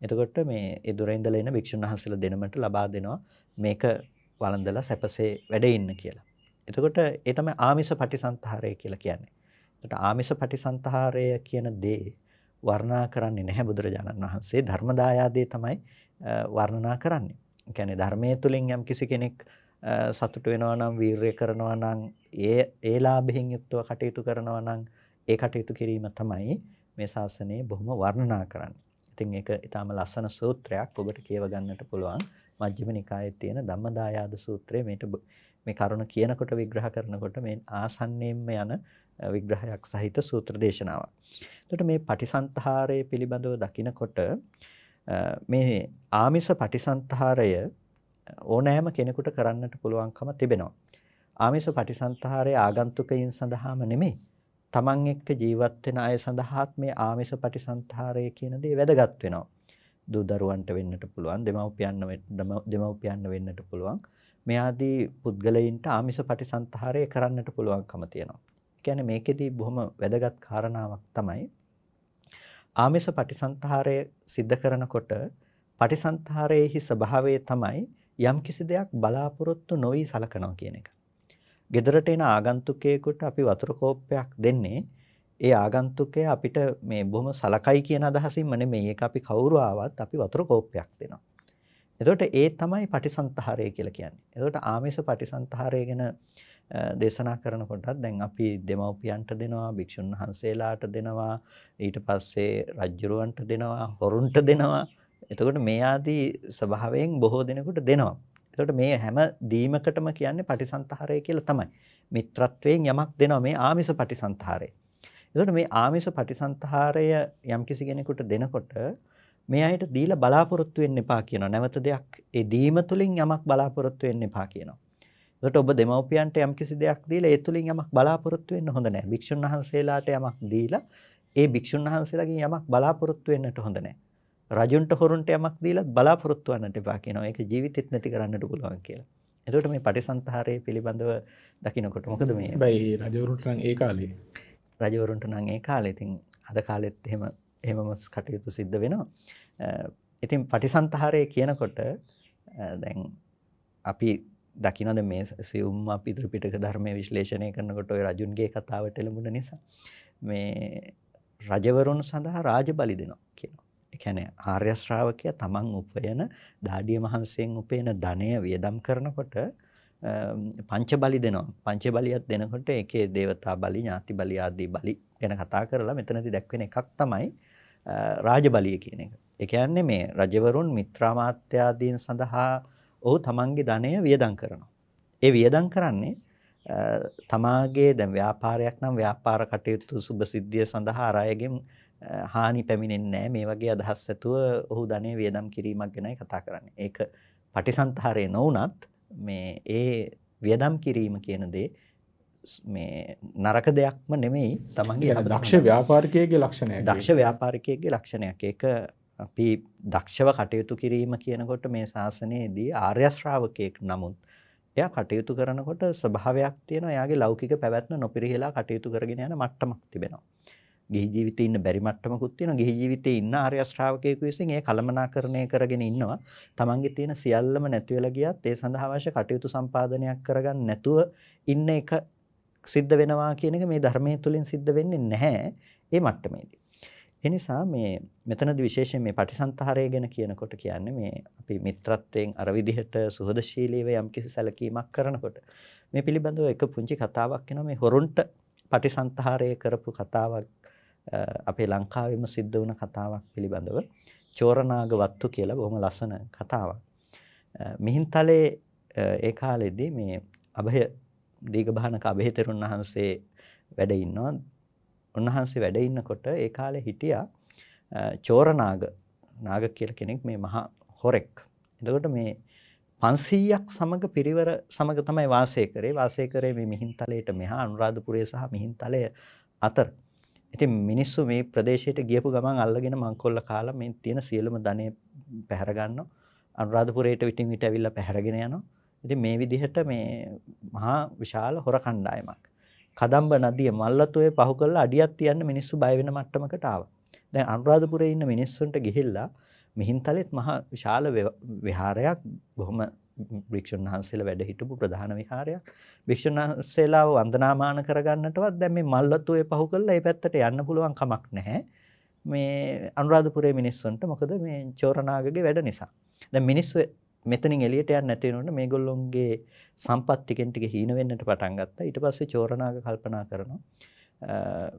එතකොට මේ ඒ දුර ඉඳලා එන භික්ෂුන් වහන්සේලා දෙනමට ලබා දෙනවා මේක වළඳලා සැපසේ වැඩ ඉන්න කියලා. එතකොට ඒ තමයි ආමිෂ පටිසන්තරය කියලා කියන්නේ. එතකොට ආමිෂ පටිසන්තරය කියන දේ වර්ණනා කරන්නේ නැහැ බුදුරජාණන් වහන්සේ ධර්ම දායාදේ තමයි වර්ණනා කරන්නේ. ඒ කියන්නේ ධර්මයේ තුලින් යම් කිසි කෙනෙක් සතුට වෙනවා නම් වීරය කරනවා නම් ඒ ඒ ලාභයෙන් යුක්තව කටයුතු කරනවා නම් ඒ කටයුතු කිරීම තමයි මේ ශාසනය බොහොම වර්ණනා කරන්නේ. ඉතින් ඒක ඊටාම ලස්සන සූත්‍රයක් ඔබට කියව ගන්නට පුළුවන්. මජ්ක්‍ධිම නිකායේ තියෙන ධම්මදායාද සූත්‍රය මේට මේ කරුණ කියනකොට විග්‍රහ කරනකොට මේ ආසන්නයෙන්ම යන විග්‍රහයක් සහිත සූත්‍ර දේශනාවක්. එතකොට මේ පටිසන්තරය පිළිබඳව දකිනකොට මේ ආමිස පටිසන්තරය ඕනෑම කෙනෙකුට කරන්නට පුළුවන්කම තිබෙනවා. ආමිස පටිසන්තරය ආගන්තුකයින් සඳහාම නෙමෙයි. Taman එක්ක ජීවත් වෙන අය සඳහාත් මේ ආමිස පටිසන්තරය කියන දේ වැදගත් වෙනවා. දූ දරුවන්ට වෙන්නට පුළුවන්, දෙමව්පියන්න දෙමව්පියන්න වෙන්නට පුළුවන්. මේ ආදී පුද්ගලයින්ට ආමිස පටිසන්තරය කරන්නට පුළුවන්කම තියෙනවා. කියන්නේ මේකෙදී බොහොම වැදගත් කාරණාවක් තමයි ආමේශ පටිසන්තරය සිද්ධ කරනකොට පටිසන්තරයේහි ස්වභාවය තමයි යම් කිසි දෙයක් බලාපොරොත්තු නොවි සලකනවා කියන එක. ගෙදරට එන ආගන්තුකයෙකුට අපි වතුර කෝප්පයක් දෙන්නේ ඒ ආගන්තුකයා අපිට මේ බොහොම සලකයි කියන අදහසින්ම නෙමෙයි ඒක අපි කවුරු ආවත් අපි වතුර කෝප්පයක් දෙනවා. එතකොට ඒ තමයි පටිසන්තරය කියලා කියන්නේ. එතකොට ආමේශ පටිසන්තරය ගැන දේශනා කරනකොටත් දැන් අපි දෙමව්පියන්ට දෙනවා භික්ෂුන් වහන්සේලාට දෙනවා ඊට පස්සේ රජුරවන්ට දෙනවා හොරුන්ට දෙනවා එතකොට මේ ආදී ස්වභාවයෙන් බොහෝ දෙනෙකුට දෙනවා එතකොට මේ හැම දීමකටම කියන්නේ පටිසන්තහරය කියලා තමයි මිත්‍රත්වයෙන් යමක් දෙනවා මේ ආමිස පටිසන්තහරය එතකොට මේ ආමිස පටිසන්තහරය යම්කිසි කෙනෙකුට දෙනකොට මේ අයට දීලා බලාපොරොත්තු වෙන්න එපා කියනවා. නැවත දෙයක් ඒ දීම තුලින් යමක් බලාපොරොත්තු වෙන්න එපා කියනවා. එතකොට ඔබ දෙමව්පියන්ට යම්කිසි දෙයක් දීලා ඒ තුලින් යමක් බලාපොරොත්තු වෙන්න හොඳ නැහැ. භික්ෂුන් වහන්සේලාට යමක් දීලා ඒ භික්ෂුන් වහන්සේලාගෙන් යමක් බලාපොරොත්තු වෙන්නට හොඳ නැහැ. රජුන්ට හොරුන්ට යමක් දීලා බලාපොරොත්තු වෙන්නට එපා කියනවා. ඒක ජීවිතෙත් නැති කරන්නට පුළුවන් කියලා. එතකොට මේ පටිසන්තරයේ පිළිබඳව දකින්නකොට මොකද මේ? හැබැයි රජවරුන්ට නම් ඒ කාලේ රජවරුන්ට නම් ඒ කාලේ ඉතින් අද කාලෙත් එහෙම එහෙමම කටයුතු සිද්ධ වෙනවා. ඉතින් පටිසන්තරයේ කියනකොට දැන් අපි දකිනොද මේ සියුම්ම පිතෘපිටක ධර්මය විශ්ලේෂණය කරනකොට ඔය රජුන්ගේ කතාවට එළඹුණ නිසා මේ රජවරුන් සඳහා රාජ බලි දෙනවා කියනවා. එකැන ආර්යශ්‍රාවකය තමන් උපයන දාඩිය මහන්සයෙන් උපයන ධනය වියදම් කරනකොට පංච බලි දෙනවා පංච බලියත් දෙනකොට එකේ දේවතා බලි ඥාති බලි ආදී බලි ගැන කතා කරලා මෙතනති දැක්වෙන එකක් තමයි රාජ බලිය කියන එක. එකයන්නේ මේ රජවරුන් මිත්‍රාමාත්‍යාදීන් සඳහා ඔහු තමන්ගේ ධනය වියදම් කරනවා. ඒ වියදම් කරන්නේ තමාගේ දැන් ව්‍යාපාරයක් නම් ව්‍යාපාර කටයුතු සුභසිද්ධිය සඳහා අරයගෙන් හානි පැමිණෙන්නේ නැහැ. මේ වගේ අදහස් ඇතුව ඔහු ධනය වියදම් කිරීමක් ගැනයි කතා කරන්නේ. ඒක පටිසන්තරේ නොවුනත් මේ ඒ වියදම් කිරීම කියන දේ මේ නරක දෙයක්ම නෙමෙයි තමන්ගේ දක්ෂ ව්‍යාපාරිකයේගේ ලක්ෂණය. දක්ෂ ව්‍යාපාරිකයේගේ ලක්ෂණයක්. ඒක අපි දක්ෂව කටයුතු කිරීම කියනකොට මේ ශාසනයේදී ආර්ය ශ්‍රාවකයෙක් නමුත් එයා කටයුතු කරනකොට ස්වභාවයක් තියෙනවා එයාගේ ලෞකික පැවැත්ම නොපිරිහෙලා කටයුතු කරගෙන යන මට්ටමක් තිබෙනවා. ගිහි ජීවිතේ ඉන්න බැරි මට්ටමකුත් තියෙනවා. ගිහි ජීවිතේ ඉන්න ආර්ය ශ්‍රාවකයෙකු විසින් ඒ කලමනාකරණය කරගෙන ඉන්නවා. තමන්ගේ තියෙන සියල්ලම නැති වෙලා ගියත් ඒ සඳහා අවශ්‍ය කටයුතු සම්පාදනයක් කරගන්න නැතුව ඉන්න එක සිද්ධ වෙනවා කියන එක මේ ධර්මයේ තුලින් සිද්ධ වෙන්නේ නැහැ. ඒ මට්ටමේදී එනිසා මේ මෙතනදි විශේෂයෙන් මේ පටිසන්තරය ගැන කියනකොට කියන්නේ මේ අපි මිත්‍රත්වයෙන් අර විදිහට සුහදශීලීව යම්කිසි සැලකීමක් කරනකොට මේ පිළිබඳව එක පුංචි කතාවක් එනවා මේ හොරුන්ට පටිසන්තරය කරපු කතාවක් අපේ ලංකාවෙම සිද්ධ වුණ කතාවක් පිළිබඳව චෝරනාග වත්තු කියලා බොහොම ලස්සන කතාවක්. මිහින්තලේ ඒ කාලෙදී මේ අභය දීගභානක අභයතෙරුන් වහන්සේ වැඩ ඉන්නවා උන්වහන්සේ වැඩ ඉන්නකොට ඒ කාලේ හිටියා චෝරනාග නාග කියලා කෙනෙක් මේ මහා හොරෙක්. එතකොට මේ 500ක් සමග පිරිවර සමග තමයි වාසය කරේ. වාසය කරේ මේ මිහින්තලයට මෙහා අනුරාධපුරය සහ මිහින්තලය අතර. ඉතින් මිනිස්සු මේ ප්‍රදේශයට ගියපු ගමන් අල්ලගෙන මංකොල්ල කාලා මේ තියෙන සියලුම ධනෙ පැහැර ගන්නවා. අනුරාධපුරයට විටින් විට ඇවිල්ලා පැහැරගෙන යනවා. ඉතින් මේ විදිහට මේ මහා විශාල හොර කණ්ඩායමක්. කදම්බ නදිය මල්ලතෝය පහු කරලා අඩියක් තියන්න මිනිස්සු බය වෙන මට්ටමකට ආවා. දැන් අනුරාධපුරේ ඉන්න මිනිස්සුන්ට ගිහිල්ලා මිහින්තලෙත් මහා විශාල විහාරයක් බොහොම භික්ෂුන් වහන්සේලා වැඩ හිටපු ප්‍රධාන විහාරයක්. භික්ෂුන් වහන්සේලාව වන්දනාමාන කරගන්නටවත් දැන් මේ මල්ලතෝය පහු කරලා ඒ පැත්තට යන්න පුළුවන් කමක් නැහැ. මේ අනුරාධපුරේ මිනිස්සුන්ට මොකද මේ චෝරනාගගේ වැඩ නිසා. දැන් මිනිස්සු මෙතනින් එලියට යන්න නැති වෙනකොට මේගොල්ලොන්ගේ සම්පත් ටිකෙන් ටික හීන වෙන්නට පටන් ගත්තා. ඊට පස්සේ චෝරනාග කල්පනා කරනවා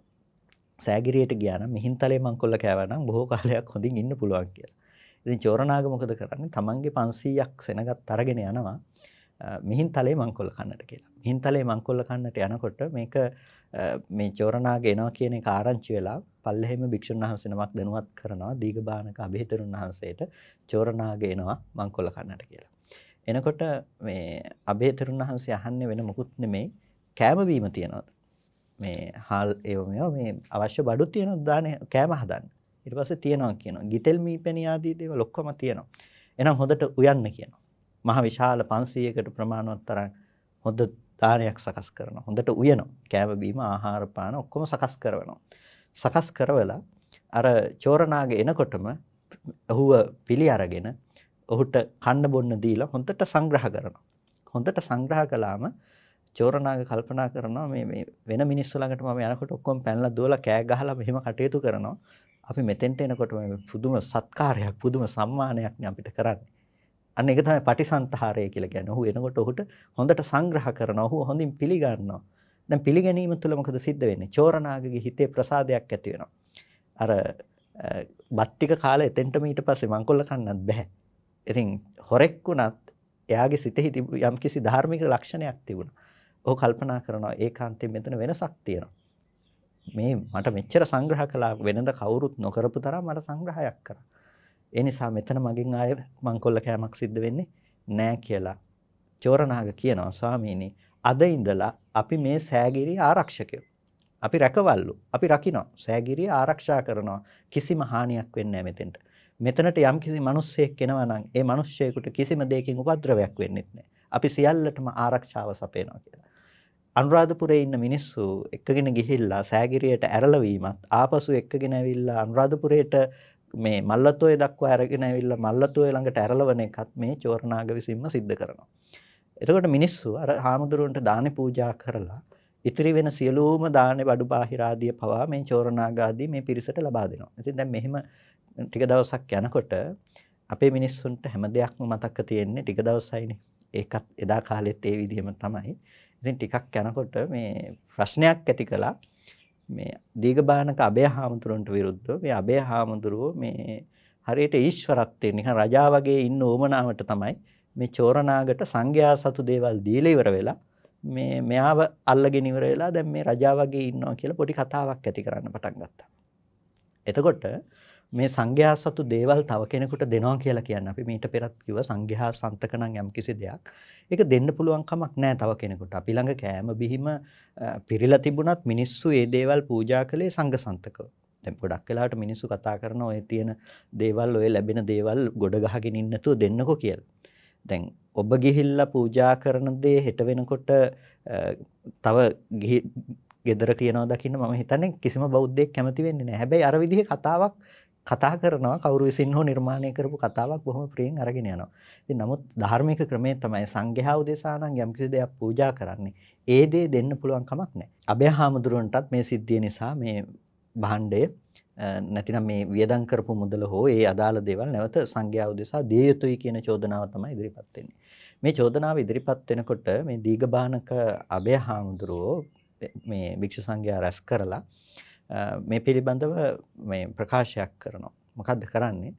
සෑගිරියට ගියා නම් මිහින්තලේ මංකොල්ල කෑවා නම් බොහෝ කාලයක් හොඳින් ඉන්න පුළුවන් කියලා. ඉතින් චෝරනාග මොකද කරන්නේ? තමන්ගේ 500ක් සෙනගත් අරගෙන යනවා. මිහින්තලේ මංකොල්ල කන්නට කියලා. මිහින්තලේ මංකොල්ල කන්නට යනකොට මේක මේ චෝරනාගේ එනවා කියන එක ආරංචි වෙලා පල්ලෙහෙම භික්ෂුන් වහන්සේ නමක් දැනුවත් කරනවා දීඝබානක અભේතරුන් වහන්සේට චෝරණාගේනවා මං කොල කන්නට කියලා. එනකොට මේ અભේතරුන් වහන්සේ අහන්නේ වෙන මොකුත් නෙමෙයි කෑම බීම තියනවාද? මේ හාල් ඒව මේවා මේ අවශ්‍ය බඩු තියෙනවා දානේ කෑම හදන්න. ඊට පස්සේ තියනවා කියනවා. ගිතෙල් මීපෙණිය ආදී දේවල් ඔක්කොම තියෙනවා. එහෙනම් හොඳට උයන්න කියනවා. මහ විශාල 500කට ප්‍රමාණවත් තරම් හොඳ දානයක් සකස් කරනවා. හොඳට උයනවා. කෑම බීම ආහාර පාන ඔක්කොම සකස් කරනවා. සකස් කරවලා අර චෝරනාගේ එනකොටම ඔහුව පිළි අරගෙන ඔහුට කන්න බොන්න දීලා හොඳට සංග්‍රහ කරනවා. හොඳට සංග්‍රහ කළාම චෝරනාගේ කල්පනා කරනවා මේ මේ වෙන මිනිස්සු ළඟට මම යනකොට ඔක්කොම පැනලා දුවලා කෑ ගහලා මෙහෙම කටයුතු කරනවා. අපි මෙතෙන්ට එනකොට මේ පුදුම සත්කාරයක් පුදුම සම්මානයක් නේ අපිට කරන්නේ. අන්න ඒක තමයි පටිසන්තහාරය කියලා කියන්නේ. ඔහු එනකොට ඔහුට හොඳට සංග්‍රහ කරනවා. ඔහු හොඳින් පිළිගන්නවා. දැන් පිළිගැනීම තුළ මොකද සිද්ධ වෙන්නේ? චෝරනාගගේ හිතේ ප්‍රසාදයක් ඇති වෙනවා. අර බත් ටික කාලා එතෙන්ටම ඊට පස්සේ මංකොල්ල කන්නත් බෑ. ඉතින් හොරෙක් වුණත් එයාගේ සිතෙහි යම්කිසි ධාර්මික ලක්ෂණයක් තිබුණා. ਉਹ කල්පනා කරනවා ඒකාන්තයෙන් මෙතන වෙනසක් තියෙනවා. මේ මට මෙච්චර සංග්‍රහ කළා වෙනද කවුරුත් නොකරපු තරම් මට සංග්‍රහයක් කරා. ඒ නිසා මෙතන මගෙන් ආයේ මංකොල්ල කෑමක් සිද්ධ වෙන්නේ නෑ කියලා චෝරනාග කියනවා ස්වාමීනි අද ඉඳලා අපි මේ සෑගිරිය ආරක්ෂකයෝ. අපි රැකවල්ලු. අපි රකිනවා. සෑගිරිය ආරක්ෂා කරනවා. කිසිම හානියක් වෙන්නේ නැහැ මෙතෙන්ට. මෙතනට යම් කිසි මිනිස්සෙක් එනවා නම් ඒ මිනිස්සෙකුට කිසිම දෙයකින් උපද්‍රවයක් වෙන්නේ නැහැ. අපි සියල්ලටම ආරක්ෂාව සපයනවා කියලා. අනුරාධපුරේ ඉන්න මිනිස්සු එක්කගෙන ගිහිල්ලා සෑගිරියට ඇරළවීමත් ආපසු එක්කගෙන ඇවිල්ලා අනුරාධපුරේට මේ මල්ලතෝය දක්වා අරගෙන ඇවිල්ලා මල්ලතෝය ළඟට ඇරළවන එකත් මේ චෝරනාග විසින්ම සිද්ධ කරනවා. එතකොට මිනිස්සු අර හාමුදුරුවන්ට දාන පූජා කරලා ඉතිරි වෙන සියලූම දාන බඩු බාහිරාදිය පවා මේ චෝරනාගාදී මේ පිරිසට ලබා දෙනවා. ඉතින් දැන් මෙහෙම ටික දවසක් යනකොට අපේ මිනිස්සුන්ට හැම දෙයක්ම මතක තියෙන්නේ ටික දවසයිනේ. ඒකත් එදා කාලෙත් ඒ විදිහම තමයි. ඉතින් ටිකක් යනකොට මේ ප්‍රශ්නයක් ඇති කළා. මේ දීගබානක අබේ හාමුදුරන්ට විරුද්ධව මේ අබේ හාමුදුරුවෝ මේ හරියට ඊශ්වරත්වයෙන් නිකන් රජා වගේ ඉන්න ඕමනාවට තමයි මේ චෝරනාගට සංඝයා සතු දේවල් දීලා ඉවර වෙලා මේ මෙයාව අල්ලගෙන ඉවර වෙලා දැන් මේ රජා වගේ ඉන්නවා කියලා පොඩි කතාවක් ඇති කරන්න පටන් ගත්තා. එතකොට මේ සංඝයා සතු දේවල් තව කෙනෙකුට දෙනවා කියලා කියන්නේ අපි මීට පෙරත් කිව්ව සංඝයා සන්තක නම් යම්කිසි දෙයක්. ඒක දෙන්න පුළුවන් කමක් නැහැ තව කෙනෙකුට. අපි ළඟ කෑම බිහිම පිරিলা තිබුණත් මිනිස්සු ඒ දේවල් පූජා කළේ සංඝ සන්තකව. දැන් ගොඩක් වෙලාවට මිනිස්සු කතා කරන ඔය තියෙන දේවල් ඔය ලැබෙන දේවල් ගොඩ ගහගෙන ඉන්නතුව දෙන්නකෝ කියලා. දැන් ඔබ ගිහිල්ලා පූජා කරන දේ හෙට වෙනකොට තව ගෙදර කියනවා දකින්න මම හිතන්නේ කිසිම බෞද්ධයෙක් කැමති වෙන්නේ නැහැ. හැබැයි අර විදිහේ කතාවක් කතා කරනවා කවුරු විසින් හෝ නිර්මාණය කරපු කතාවක් බොහොම ප්‍රියෙන් අරගෙන යනවා. ඉතින් නමුත් ධාර්මික ක්‍රමේ තමයි සංඝයා උදෙසා නම් යම්කිසි දෙයක් පූජා කරන්නේ. ඒ දේ දෙන්න පුළුවන් කමක් නැහැ. අබේ හාමුදුරුවන්ටත් මේ සිද්ධිය නිසා මේ භාණ්ඩය නැතිනම් මේ වියදම් කරපු මුදල හෝ ඒ අදාළ දේවල් නැවත සංඝයා උදෙසා දිය යුතුයි කියන චෝදනාව තමයි ඉදිරිපත් වෙන්නේ. මේ චෝදනාව ඉදිරිපත් වෙනකොට මේ දීඝබානක අබේ හාමුදුරුවෝ මේ භික්ෂු සංඝයා රැස් කරලා මේ පිළිබඳව මේ ප්‍රකාශයක් කරනවා. මොකද්ද කරන්නේ?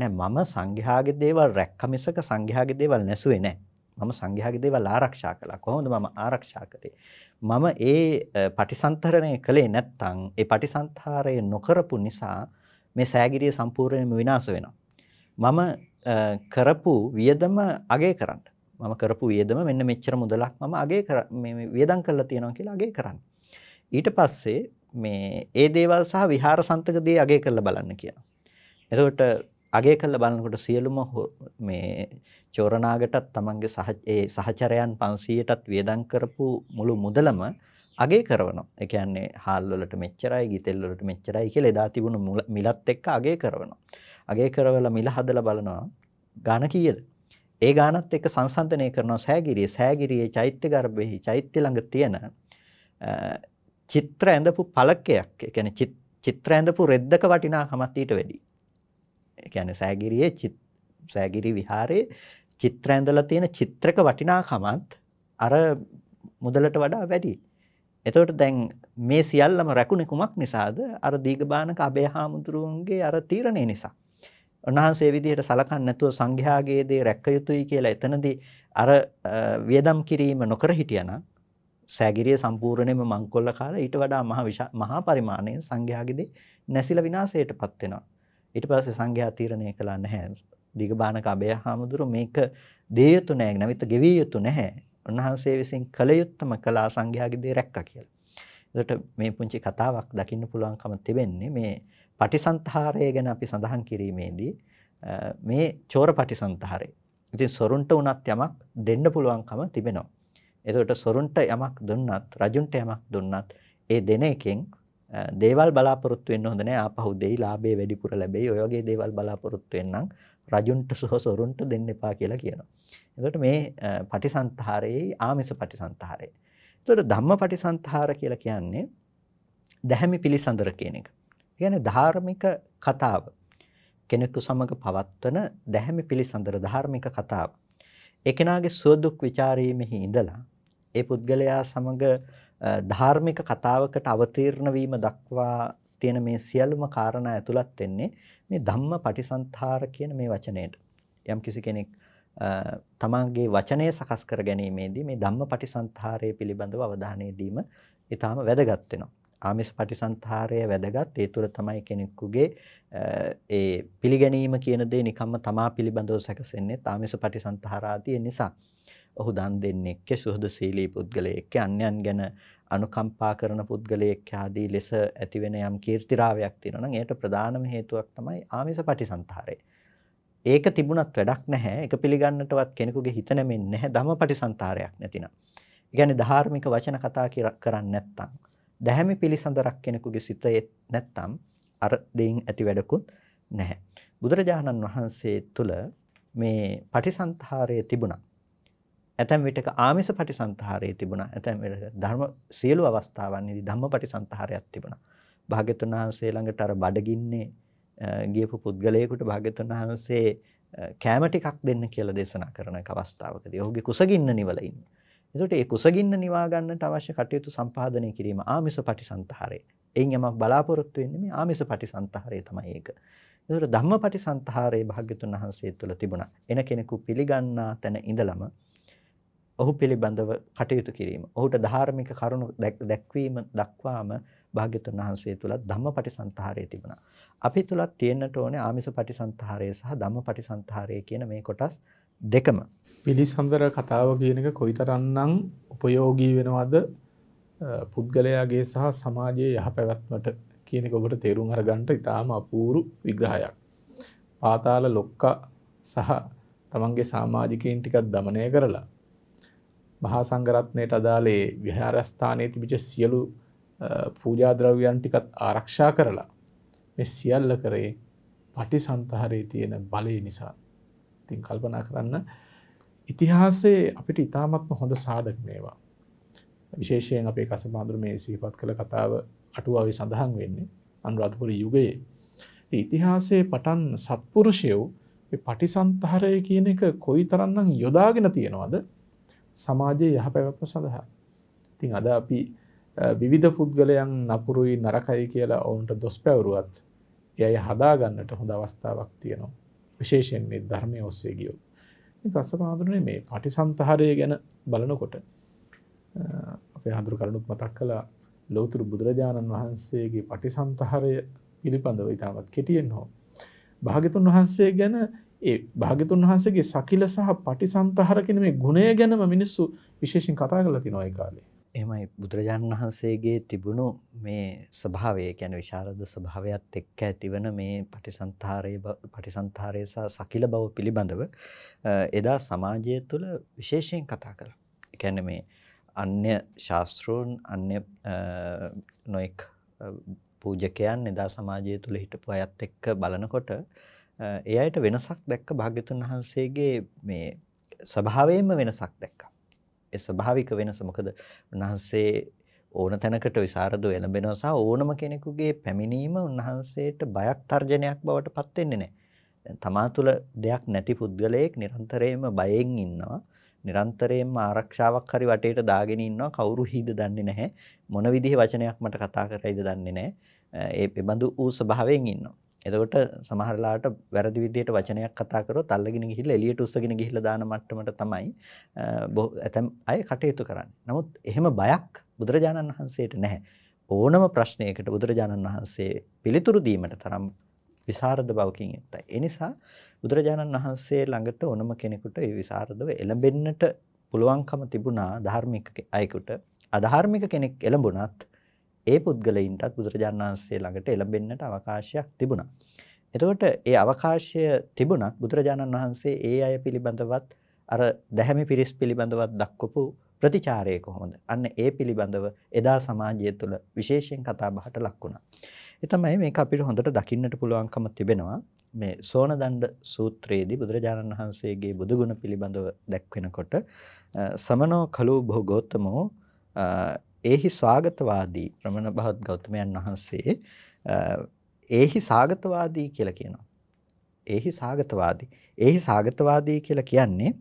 නෑ මම සංඝයාගේ දේවල් රැක්ක මිසක සංඝයාගේ දේවල් නැසුවේ නෑ. මම සංඝයාගේ දේවල් ආරක්ෂා කළා. කොහොමද මම ආරක්ෂා කළේ? මම ඒ පටිසන්තරණය කළේ නැත්නම් ඒ පටිසන්තරය නොකරපු නිසා මේ සෑගිරිය සම්පූර්ණයෙන්ම විනාශ වෙනවා. මම කරපු වියදම අගය කරන්න. මම කරපු වියදම මෙන්න මෙච්චර මුදලක් මම අගය කර මේ වියදම් කරලා තියෙනවා කියලා අගය කරන්න. ඊට පස්සේ මේ ඒ දේවල් සහ විහාරසන්තක දේ අගය කරලා බලන්න කියනවා. එතකොට අගේ කළ බලනකොට සියලුම මේ චෝරනාගටත් තමන්ගේ ඒ සහචරයන් 500ටත් වියදම් කරපු මුළු මුදලම අගේ කරනවා. ඒ කියන්නේ හාල් වලට මෙච්චරයි, ගිතෙල් වලට මෙච්චරයි කියලා එදා තිබුණු මිලත් එක්ක අගේ කරනවා. අගේ කරවලා මිල හදලා බලනවා ගාණ කීයද? ඒ ගාණත් එක්ක සංසන්දනය කරනවා සෑගිරිය. සෑගිරියේ චෛත්‍ය ගර්භෙහි චෛත්‍ය ළඟ තියෙන චිත්‍ර ඇඳපු පළකයක්. ඒ කියන්නේ චිත්‍ර ඇඳපු රෙද්දක වටිනාකමත් ඊට වැඩියි. කියන්නේ සෑගිරියේ සෑගිරි විහාරයේ චිත්‍ර ඇඳලා තියෙන චිත්‍රක වටිනාකමත් අර මුදලට වඩා වැඩි. එතකොට දැන් මේ සියල්ලම රැකුණේ කුමක් නිසාද? අර දීගබානක අබේ හාමුදුරුවන්ගේ අර තීරණය නිසා. උන්වහන්සේ විදිහට සලකන්නේ නැතුව සංඝයාගේ දේ රැක යුතුයි කියලා එතනදී අර වියදම් කිරීම නොකර හිටියනම් සෑගිරිය සම්පූර්ණයෙන්ම මංකොල්ල කාලා ඊට වඩා මහා මහා පරිමාණයෙන් සංඝයාගේ දේ නැසිලා විනාශයටපත් වෙනවා. ඊට පස්සේ සංඝයා තීරණය කළා නැහැ. දීගබාන කබය හාමුදුරු මේක දේ යුතු නැහැ. නැවිත ගෙවිය යුතු නැහැ. උන්වහන්සේ විසින් කළ යුත්තම කළා සංඝයාගේ දේ රැක්කා කියලා. එතකොට මේ පුංචි කතාවක් දකින්න පුළුවන්කම තිබෙන්නේ මේ පටිසන්තරය ගැන අපි සඳහන් කිරීමේදී මේ චෝර පටිසන්තරය. ඉතින් සොරුන්ට උනත් යමක් දෙන්න පුළුවන්කම තිබෙනවා. එතකොට සොරුන්ට යමක් දුන්නත් රජුන්ට යමක් දුන්නත් ඒ දෙන එකෙන් දේවල් බලාපොරොත්තු වෙන්න හොඳ නෑ ආපහු දෙයි ලාභේ වැඩිපුර ලැබෙයි ඔය වගේ දේවල් බලාපොරොත්තු වෙන්නම් රජුන්ට සහ සොරුන්ට දෙන්න එපා කියලා කියනවා. එතකොට මේ පටිසන්තරයේ ආමිස පටිසන්තරය. එතකොට ධම්ම පටිසන්තර කියලා කියන්නේ දැහැමි පිළිසඳර කියන එක. කියන්නේ ධාර්මික කතාව. කෙනෙකු සමග පවත්වන දැහැමි පිළිසඳර ධාර්මික කතාව. ඒ කෙනාගේ සුවදුක් ਵਿਚාරීමේ ඉඳලා ඒ පුද්ගලයා සමග ධාර්මික කතාවකට අවතීර්ණ වීම දක්වා තියෙන මේ සියලුම කාරණා ඇතුළත් වෙන්නේ මේ ධම්ම පටිසන්ධාර කියන මේ වචනයට. යම් කිසි කෙනෙක් තමාගේ වචනය සකස් කර ගැනීමේදී මේ ධම්ම පටිසන්ධාරය පිළිබඳව අවධානය දීම ඊටාම වැදගත් වෙනවා. ආමිස පටිසන්ධාරය වැදගත්. ඒ තුළ තමයි කෙනෙකුගේ ඒ පිළිගැනීම කියන දේ නිකම්ම තමා පිළිබඳව සැකසෙන්නේ ආමිස පටිසන්ධාරාදී නිසා. ඔහු දන් දෙන්නේ එක්ක සුහදශීලී පුද්ගලයෙක් අන්‍යයන් ගැන අනුකම්පා කරන පුද්ගලයෙක් ආදී ලෙස ඇතිවෙන යම් කීර්තිරාවයක් තියෙනවා නම් ඒකට ප්‍රධානම හේතුවක් තමයි ආමිෂ පටිසන්තරේ. ඒක තිබුණත් වැඩක් නැහැ. ඒක පිළිගන්නටවත් කෙනෙකුගේ හිත නැමෙන්නේ නැහැ ධම පටිසන්තරයක් නැතිනම්. ඒ කියන්නේ ධාර්මික වචන කතා කරන්නේ නැත්තම්, දැහැමි පිළිසඳරක් කෙනෙකුගේ සිතේ නැත්තම් අර දෙයින් ඇති වැඩකුත් නැහැ. බුදුරජාණන් වහන්සේ තුල මේ පටිසන්තරය තිබුණා. ඇතැම් විටක ආමිස පටිසන්තහාරයේ තිබුණා. ඇතැම් ධර්ම සියලු අවස්ථාවන්හිදී ධම්ම පටිසන්තහාරයක් තිබුණා. භාග්‍යතුන් වහන්සේ ළඟට අර බඩගින්නේ ගියපු පුද්ගලයෙකුට භාග්‍යතුන් වහන්සේ කෑම ටිකක් දෙන්න කියලා දේශනා කරන එක අවස්ථාවකදී ඔහුගේ කුසගින්න නිවල ඉන්නේ. එතකොට ඒ කුසගින්න නිවා ගන්නට අවශ්‍ය කටයුතු සම්පාදනය කිරීම ආමිස පටිසන්තහරය. එයින් යමක් බලාපොරොත්තු වෙන්නේ මේ ආමිස පටිසන්තහරය තමයි ඒක. එතකොට ධම්ම පටිසන්තහරයේ භාග්‍යතුන් වහන්සේ තුළ තිබුණා. එන කෙනෙකු පිළිගන්නා තැන ඉඳලම ඔහු පිළිබඳව කටයුතු කිරීම. ඔහුට ධාර්මික කරුණු දැක්වීම දක්වාම භාග්‍යතුන් වහන්සේ තුල ධම්මපටිසන්තරය තිබුණා. අපි තුලත් තියෙන්නට ඕනේ ආමිස පටිසන්තරය සහ ධම්මපටිසන්තරය කියන මේ කොටස් දෙකම. පිළිසඳර කතාව කියන එක කොයිතරම්නම් ප්‍රයෝගී වෙනවද පුද්ගලයාගේ සහ සමාජයේ යහපැවැත්මට කියන එක ඔබට තේරුම් අරගන්න ඉතාම අපූරු විග්‍රහයක්. පාතාල ලොක්ක සහ තමන්ගේ සමාජිකයින් ටිකක් দমনය කරලා මහා සංගරත්නයට අදාළේ විහාරස්ථානයේ තිබිච සියලු පූජාද්‍රව්‍යන් ටිකත් ආරක්ෂා කරලා මෙ සියල්ල කරේ පටි සන්තහරේ තියෙන බලය නිසා තින් කල්පනා කරන්න ඉතිහාසේ අපිට ඉතාමත්ම හොඳ සාධක මේවා විශේෂයෙන් අපේ කස බාඳුර මේ සීපත් කළ කතාව අටුවාවේ සඳහන් වෙන්නේ අනුරාධපුර යුගයේ ඉතිහාසේ පටන් සත්පුරුෂයව් පටිසන්තහරය කියන එක කොයි තරන්නම් යොදාගෙන තියෙනවද සමාජයේ යහපැවැත්ම සඳහා. ඉතින් අද අපි විවිධ පුද්ගලයන් නපුරුයි නරකයි කියලා ඔවුන්ට දොස් පැවරුවත් එය හදාගන්නට හොඳ අවස්ථාවක් තියෙනවා. විශේෂයෙන්න්නේ ධර්මය ඔස්සේ ගියෝ. අසමාදුරනේ මේ පටිසන්තහරය ගැන බලනකොට අපේ හඳුරු කරනුත් මතක් කලා ලෝතුරු බුදුරජාණන් වහන්සේගේ පටිසන්තහරය පිළිබඳව ඉතාමත් කෙටියෙන් හෝ. භාගතුන් වහන්සේ ගැන ඒ භාගතුන් වහන්සේගේ සකිල සහ පටිසන්තහරකින මේ ගුණය ගැනම මිනිස්සු විශේෂෙන් කතා කරලා තිනවා ඒ කාලේ. එමයි බුදුරජාණන් වහන්සේගේ තිබුණු මේ ස්වභාවය ගැන විශාරද ස්වභාවයක්ත් එක්ක ඇතිවන මේ පටිසන්තාරය පටිසන්තාරය සහ සකිල බව පිළිබඳව එදා සමාජය තුළ විශේෂයෙන් කතා කර. එකැන මේ අන්‍ය ශාස්තෘූන් අන්‍ය නොෙක් පූජකයන් එදා සමාජය තුළ හිටපු අයත් එක්ක බලනකොට ඒ අයට වෙනසක් දැක්ක භාග්‍යතුන් වහන්සේගේ මේ ස්වභාවයෙන්ම වෙනසක් දැක්කා. ඒ ස්වභාවික වෙනස මොකද උන්වහන්සේ ඕන තැනකට විසරදව එළඹෙනවා සහ ඕනම කෙනෙකුගේ පැමිණීම උන්වහන්සේට බයක් තර්ජනයක් බවට පත් වෙන්නේ නැහැ. දැන් තමා තුළ දෙයක් නැති පුද්ගලයෙක් නිරන්තරයෙන්ම බයෙන් ඉන්නවා. නිරන්තරයෙන්ම ආරක්ෂාවක් හරි වටේට දාගෙන ඉන්නවා. කවුරු හිද දන්නේ නැහැ. මොන විදිහේ වචනයක් මට කතා කරයිද දන්නේ නැහැ. ඒ බඳු ඌ ස්වභාවයෙන් ඉන්නවා. එතකොට සමහරලාට වැරදි විදිහට වචනයක් කතා කරොත් අල්ලගෙන ගිහිල්ලා එළියට උස්සගෙන ගිහිල්ලා දාන මට්ටමට තමයි ඇතම් අය කටයුතු කරන්නේ. නමුත් එහෙම බයක් බුදුරජාණන් වහන්සේට නැහැ. ඕනම ප්‍රශ්නයකට බුදුරජාණන් වහන්සේ පිළිතුරු දීමට තරම් විසරද බවකින් යුක්තයි. ඒ නිසා බුදුරජාණන් වහන්සේ ළඟට ඕනම කෙනෙකුට ඒ විසරදව එළඹෙන්නට පුළුවන්කම තිබුණා ධාර්මික අයෙකුට. අධාර්මික කෙනෙක් එළඹුණත් ඒ පුද්ගලයින්ටත් බුදුරජාණන් වහන්සේ ළඟට එළඹෙන්නට අවකාශයක් තිබුණා. එතකොට ඒ අවකාශය තිබුණත් බුදුරජාණන් වහන්සේ ඒ අය පිළිබඳවත් අර දැහැමි පිරිස් පිළිබඳවත් දක්වපු ප්‍රතිචාරය කොහොමද? අන්න ඒ පිළිබඳව එදා සමාජය තුළ විශේෂයෙන් කතා බහට ලක් වුණා. ඒ තමයි මේක අපිට හොඳට දකින්නට පුළුවන්කම තිබෙනවා. මේ සෝනදණ්ඩ සූත්‍රයේදී බුදුරජාණන් වහන්සේගේ බුදුගුණ පිළිබඳව දැක්වෙනකොට සමනෝ කලෝ භෝගෝත්තමෝ ඒහි ස්වාගතවාදී රමණ භවත් ගෞතමයන් වහන්සේ ඒහි සාගතවාදී කියලා කියනවා. ඒහි සාගතවාදී. ඒහි සාගතවාදී කියලා කියන්නේ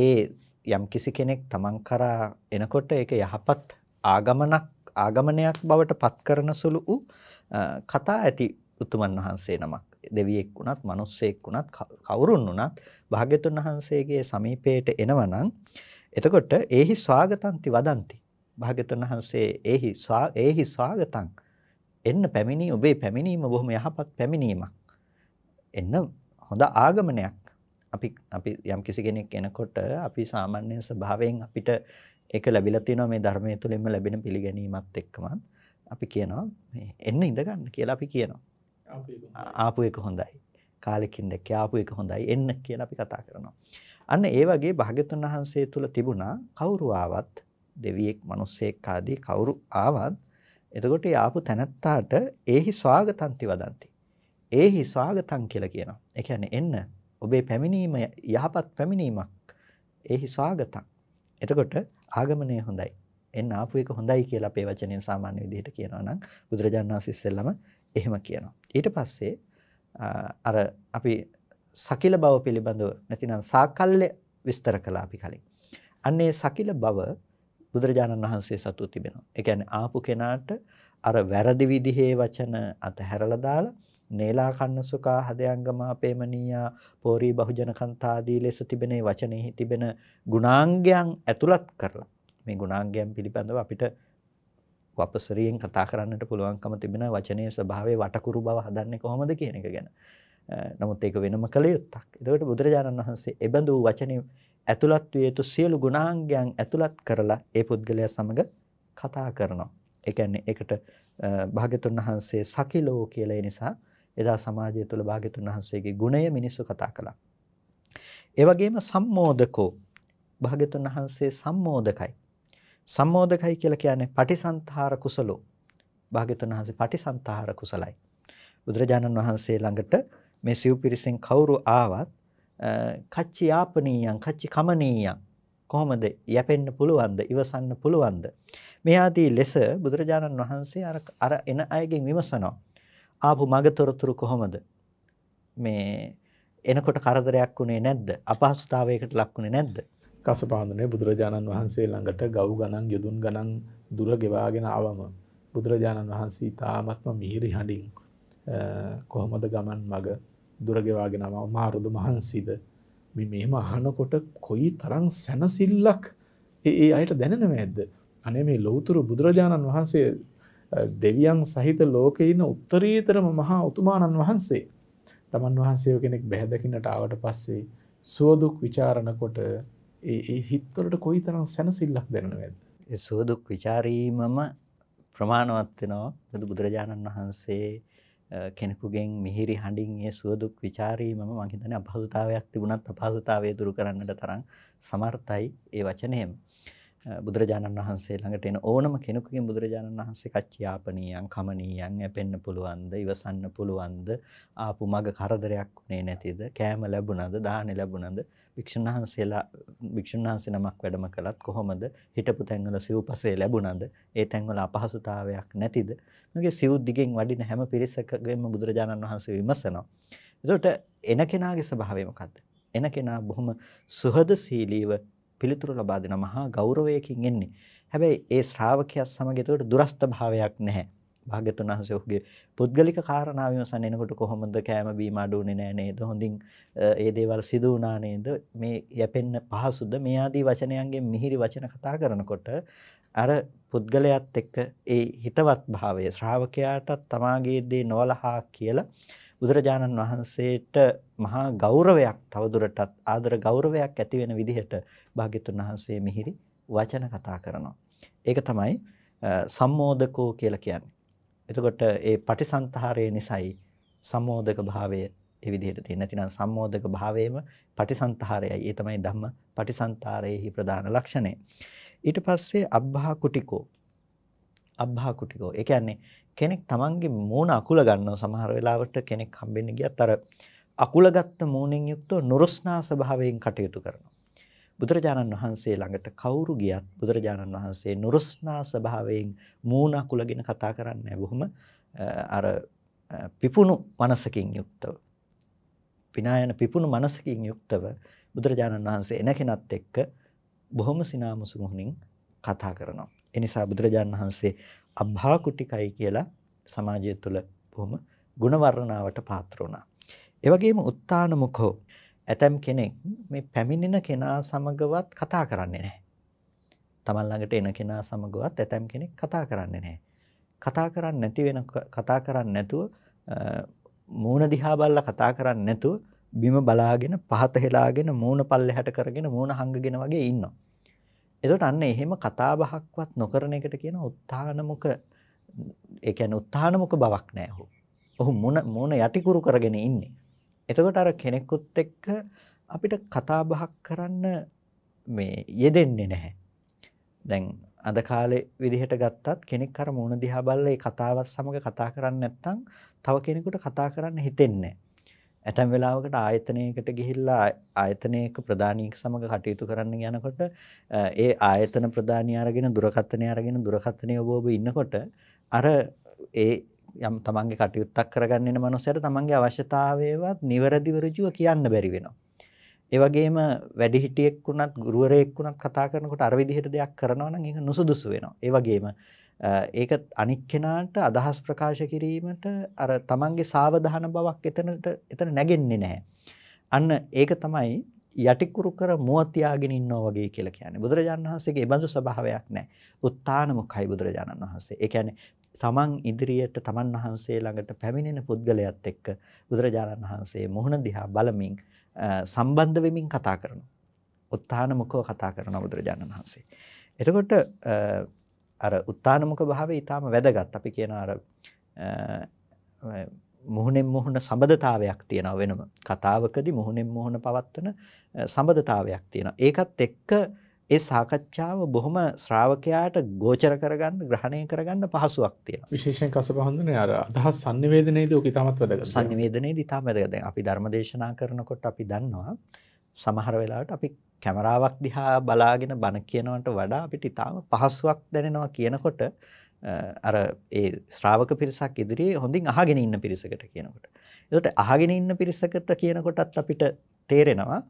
ඒ යම් කිසි කෙනෙක් තමන් කරා එනකොට ඒක යහපත් ආගමනක් ආගමනයක් බවට පත් කරන සුළු වූ කතා ඇති උතුමන් වහන්සේ නමක් දෙවියෙක් වුණත් මිනිස්සෙක් වුණත් කවුරුන් වුණත් භාග්‍යතුන් වහන්සේගේ සමීපයට එනවනම් එතකොට ඒහි ස්වාගතන්ති වදන්ති. භාග්‍යතුන් වහන්සේ ඒහි ඒහි ස්වාගතං එන්න පැමිණි ඔබේ පැමිණීම බොහොම යහපත් පැමිණීමක්. එන්න හොඳ ආගමනයක්. අපි අපි යම් කිසි කෙනෙක් එනකොට අපි සාමාන්‍ය ස්වභාවයෙන් අපිට ඒක ලැබිලා තියෙනවා මේ ධර්මයේ තුලින්ම ලැබෙන පිළිගැනීමත් එක්කමත් අපි කියනවා එන්න ඉඳ ගන්න කියලා අපි කියනවා. ආපු එක හොඳයි. කාලෙකින් දැක්ක ආපු එක හොඳයි එන්න කියලා අපි කතා කරනවා. අන්න ඒ වගේ භාග්‍යතුන් වහන්සේ තුල තිබුණා කවුරු ආවත් දෙවියෙක් මිනිස්සෙක් ආදී කවුරු ආවත් එතකොට ආපු තැනත්තාට ඒහි ස්වාගතන්ති වදන්ති. ඒහි ස්වාගතං කියලා කියනවා. ඒ කියන්නේ එන්න ඔබේ පැමිණීම යහපත් පැමිණීමක්. ඒහි ස්වාගතං. එතකොට ආගමනය හොඳයි. එන්න ආපු එක හොඳයි කියලා අපේ වචනෙන් සාමාන්‍ය විදිහට කියනවා නම් බුදුරජාණන් වහන්සේ ඉස්සෙල්ලම එහෙම කියනවා. ඊට පස්සේ අර අපි සකිල බව පිළිබඳව නැතිනම් සාකල්්‍ය විස්තර කළා අපි කලින්. අන්නේ සකිල බව බුදුරජාණන් වහන්සේ සතු තිබෙනවා. ඒ කියන්නේ ආපු කෙනාට අර වැරදි විදිහේ වචන අතහැරලා දාලා නේලා කන්න සුකා හදයංගමා පේමනීයා පෝරී බහුජන කන්තාදී ලෙස තිබෙනේ වචනෙහි තිබෙන ගුණාංගයන් ඇතුළත් කරලා මේ ගුණාංගයන් පිළිබඳව අපිට වපසරියෙන් කතා කරන්නට පුළුවන්කම තිබෙන වචනයේ ස්වභාවය වටකුරු බව හදන්නේ කොහොමද කියන එක ගැන නමුත් ඒක වෙනම කළ යුත්තක්. එතකොට බුදුරජාණන් වහන්සේ එබඳු වචනේ ඇතුළත් විය යුතු සියලු ගුණාංගයන් ඇතුළත් කරලා ඒ පුද්ගලයා සමග කතා කරනවා. ඒ කියන්නේ ඒකට භාග්‍යතුන් වහන්සේ සකිලෝ කියලා ඒ නිසා එදා සමාජය තුළ භාග්‍යතුන් වහන්සේගේ ගුණය මිනිස්සු කතා කළා. ඒ වගේම සම්මෝදකෝ භාග්‍යතුන් වහන්සේ සම්මෝදකයි. සම්මෝදකයි කියලා කියන්නේ පටිසන්තහාර කුසලෝ. භාග්‍යතුන් වහන්සේ පටිසන්තහාර කුසලයි. බුදුරජාණන් වහන්සේ ළඟට මේ සිව් පිරිසෙන් කවුරු ආවත් කච්චි යාපනීයන් කච්චි කමනීයන් කොහොමද යැපෙන්න පුළුවන්ද ඉවසන්න පුළුවන්ද මේ ආදී ලෙස බුදුරජාණන් වහන්සේ අර අර එන අයගෙන් විමසනවා ආපු මගතොරතුරු කොහොමද මේ එනකොට කරදරයක් වුණේ නැද්ද අපහසුතාවයකට ලක්ුණේ නැද්ද කසපාඳුනේ බුදුරජාණන් වහන්සේ ළඟට ගව් ගණන් යදුන් ගණන් දුර ගෙවාගෙන ආවම බුදුරජාණන් වහන්සේ තාමත්ම මිහිරි හඬින් කොහොමද ගමන් මග දුරගෙවාගෙනම මාරුද මහන්සිද මෙම අහනකොට කොයි තරං සැනසිල්ලක් ඒ අයට දැනෙනව ඇද්ද. අනේ මේ ලෝතුරු බුදුරජාණන් වහන්සේ දෙවියන් සහිත ලෝකඉන්න උත්තරීතරම මහා උතුමාණන් වහන්සේ තමන් වහන්සේ කෙනෙක් බැහැදකින්නට ආවට පස්සේ සුවදුක් විචාරණකොට ඒ හිත්තොලට කොයි තරම් සැනසිල්ලක් දෙනව ඇද. සුවදුක් විචාරීමම ප්‍රමාණවත්වෙනවා බුදු බුදුරජාණන් වහන්සේ කෙනෙකුගෙන් මිහිරි හඬින් ඒ සුවදුක් ਵਿਚාරීමම මම හිතන්නේ අපහසුතාවයක් තිබුණත් අපහසුතාවය දුරු කරන්නට තරම් සමර්ථයි ඒ වචනේම. බුදුරජාණන් වහන්සේ ළඟට එන ඕනම කෙනෙකුගෙන් බුදුරජාණන් වහන්සේ කච්චියාපනීයන් කමනීයන් යැපෙන්න පුළුවන්ද ඉවසන්න පුළුවන්ද ආපු මග කරදරයක් උනේ නැතිද කෑම ලැබුණද දාහන ලැබුණද භික්ෂුන් වහන්සේලා භික්ෂුන් වහන්සේ නමක් වැඩම කළත් කොහොමද හිටපු තැන්වල සිව්පසේ ලැබුණද ඒ තැන්වල අපහසුතාවයක් නැතිද මේකේ සිව් දිගෙන් වඩින හැම පිරිසකගෙම බුදුරජාණන් වහන්සේ විමසනවා එතකොට එන කෙනාගේ ස්වභාවය මොකද්ද එන කෙනා බොහොම සුහදශීලීව පිළිතුරු ලබා දෙන මහා ගෞරවයකින් එන්නේ හැබැයි ඒ ශ්‍රාවකයා සමග ඒකට දුරස්ත භාවයක් නැහැ භාග්‍යතුන් වහන්සේ ඔහුගේ පුද්ගලික කාරණා විමසන්න එනකොට කොහොමද කෑම බීම අඩු වුණේ නෑ නේද? හොඳින් ඒ දේවල් සිදු වුණා නේද? මේ යැපෙන්න පහසුද? මේ ආදී වචනයන්ගෙන් මිහිරි වචන කතා කරනකොට අර පුද්ගලයාත් එක්ක ඒ හිතවත් භාවය ශ්‍රාවකයාටත් තමාගේ දේ නොවලහා කියලා බුදුරජාණන් වහන්සේට මහා ගෞරවයක් තවදුරටත් ආදර ගෞරවයක් ඇති වෙන විදිහට භාග්‍යතුන් වහන්සේ මිහිරි වචන කතා කරනවා. ඒක තමයි සම්මෝදකෝ කියලා කියන්නේ. එතකොට ඒ පටිසන්තහාරය නිසායි සම්මෝධක භාවය ඒ විදිහට තියෙන. නැතිනම් සම්මෝධක භාවයේම පටිසන්තහාරයයි. ඒ තමයි ධම්ම පටිසන්තරයේහි ප්‍රධාන ලක්ෂණය. ඊට පස්සේ අබ්බා කුටිකෝ. අබ්බා කුටිකෝ. ඒ කියන්නේ කෙනෙක් Tamange මූණ අකුල ගන්නවා සමහර වෙලාවට කෙනෙක් හම්බෙන්න ගියත් අර අකුලගත්ත මූණෙන් යුක්තව නුරුස්නා ස්වභාවයෙන් කටයුතු කරනවා. බුදුරජාණන් වහන්සේ ළඟට කවුරු ගියත් බුදුරජාණන් වහන්සේ නුරුස්නා ස්වභාවයෙන් මූණ අකුලගෙන කතා කරන්නේ බොහොම අර පිපුණු මනසකින් යුක්තව. පිනායන පිපුණු මනසකින් යුක්තව බුදුරජාණන් වහන්සේ එන කෙනත් එක්ක බොහොම සිනාමුසුමුහුණින් කතා කරනවා. ඒ නිසා බුදුරජාණන් වහන්සේ අභාකුටිකයි කියලා සමාජය තුළ බොහොම ගුණවර්ණාවට පාත්‍ර වුණා. ඒ වගේම උත්තාන මුඛෝ ඇතම් කෙනෙක් මේ පැමිණෙන කෙනා සමගවත් කතා කරන්නේ නැහැ. තමන් ළඟට එන කෙනා සමගවත් ඇතම් කෙනෙක් කතා කරන්නේ නැහැ. කතා කරන්නේ නැති වෙන කතා කරන්නේ නැතුව මූණ දිහා බැලලා කතා කරන්නේ නැතුව බිම බලාගෙන පහත හෙලාගෙන මූණ පල්ලෙහාට කරගෙන මූණ හංගගෙන වගේ ඉන්නවා. එතකොට අන්න එහෙම කතා බහක්වත් නොකරන එකට කියන උත්හානමුක ඒ කියන්නේ උත්හානමුක බවක් නැහැ ඔහු. ඔහු මොන මොන යටිකුරු කරගෙන ඉන්නේ. එතකොට අර කෙනෙකුත් එක්ක අපිට කතා බහක් කරන්න මේ යෙදෙන්නේ නැහැ. දැන් අද කාලේ විදිහට ගත්තත් කෙනෙක් අර මොන දිහා බලලා ඒ කතාවත් සමග කතා කරන්නේ නැත්නම් තව කෙනෙකුට කතා කරන්න හිතෙන්නේ ඇතැම් වෙලාවකට ආයතනයකට ගිහිල්ලා ආයතනයක ප්‍රධානීක සමග කටයුතු කරන්න යනකොට ඒ ආයතන ප්‍රධානී අරගෙන දුරකථනය අරගෙන දුරකථනය ඔබ ඔබ ඉන්නකොට අර ඒ යම් තමන්ගේ කටයුත්තක් කරගන්න එන මනුස්සයට තමන්ගේ අවශ්‍යතාවයවත් නිවැරදිව ඍජුව කියන්න බැරි වෙනවා. ඒ වගේම වැඩිහිටියෙක් වුණත් ගුරුවරයෙක් වුණත් කතා කරනකොට අර විදිහට දෙයක් කරනවා නම් ඒක නුසුදුසු වෙනවා. ඒ වගේම ඒක අනික් කෙනාට අදහස් ප්‍රකාශ කිරීමට අර තමන්ගේ සාවධාන බවක් එතනට එතන නැගෙන්නේ නැහැ. අන්න ඒක තමයි යටිකුරු කර මුව තියාගෙන ඉන්නවා වගේ කියලා කියන්නේ. බුදුරජාණන් වහන්සේගේ ඒ බඳු ස්වභාවයක් නැහැ. උත්තාන මුඛයි බුදුරජාණන් වහන්සේ. ඒ කියන්නේ තමන් ඉදිරියට තමන් වහන්සේ ළඟට පැමිණෙන පුද්ගලයාත් එක්ක බුදුරජාණන් වහන්සේ මුහුණ දිහා බලමින් සම්බන්ධ වෙමින් කතා කරනවා. උත්තානමුකව කතා කරන බුදුරජාණන් වහන්සේ. එතකොට අර උත්තානමුක භාවය ඊටාම වැදගත්. අපි කියන අර මුහුණෙන් මුහුණ සබඳතාවයක් තියෙනවා වෙනම. කතාවකදී මුහුණෙන් මුහුණ පවත්වන සබඳතාවයක් තියෙනවා. ඒකත් එක්ක ඒ සාකච්ඡාව බොහොම ශ්‍රාවකයාට ගෝචර කරගන්න ග්‍රහණය කරගන්න පහසුවක් තියෙනවා. විශේෂයෙන් කසපහන්දුනේ අර අදහස් sannivedanayේදී ඔක ඉතාමත් වැදගත්. sannivedanayේදී ඉතාම වැදගත්. දැන් අපි ධර්ම දේශනා කරනකොට අපි දන්නවා සමහර වෙලාවට අපි කැමරාවක් දිහා බලාගෙන බන කියනවට වඩා අපිට ඉතාම පහසුවක් දැනෙනවා කියනකොට අර ඒ ශ්‍රාවක පිරිසක් ඉදිරියේ හොඳින් අහගෙන ඉන්න පිරිසකට කියනකොට. ඒකට අහගෙන ඉන්න පිරිසකට කියනකොටත් අපිට තේරෙනවා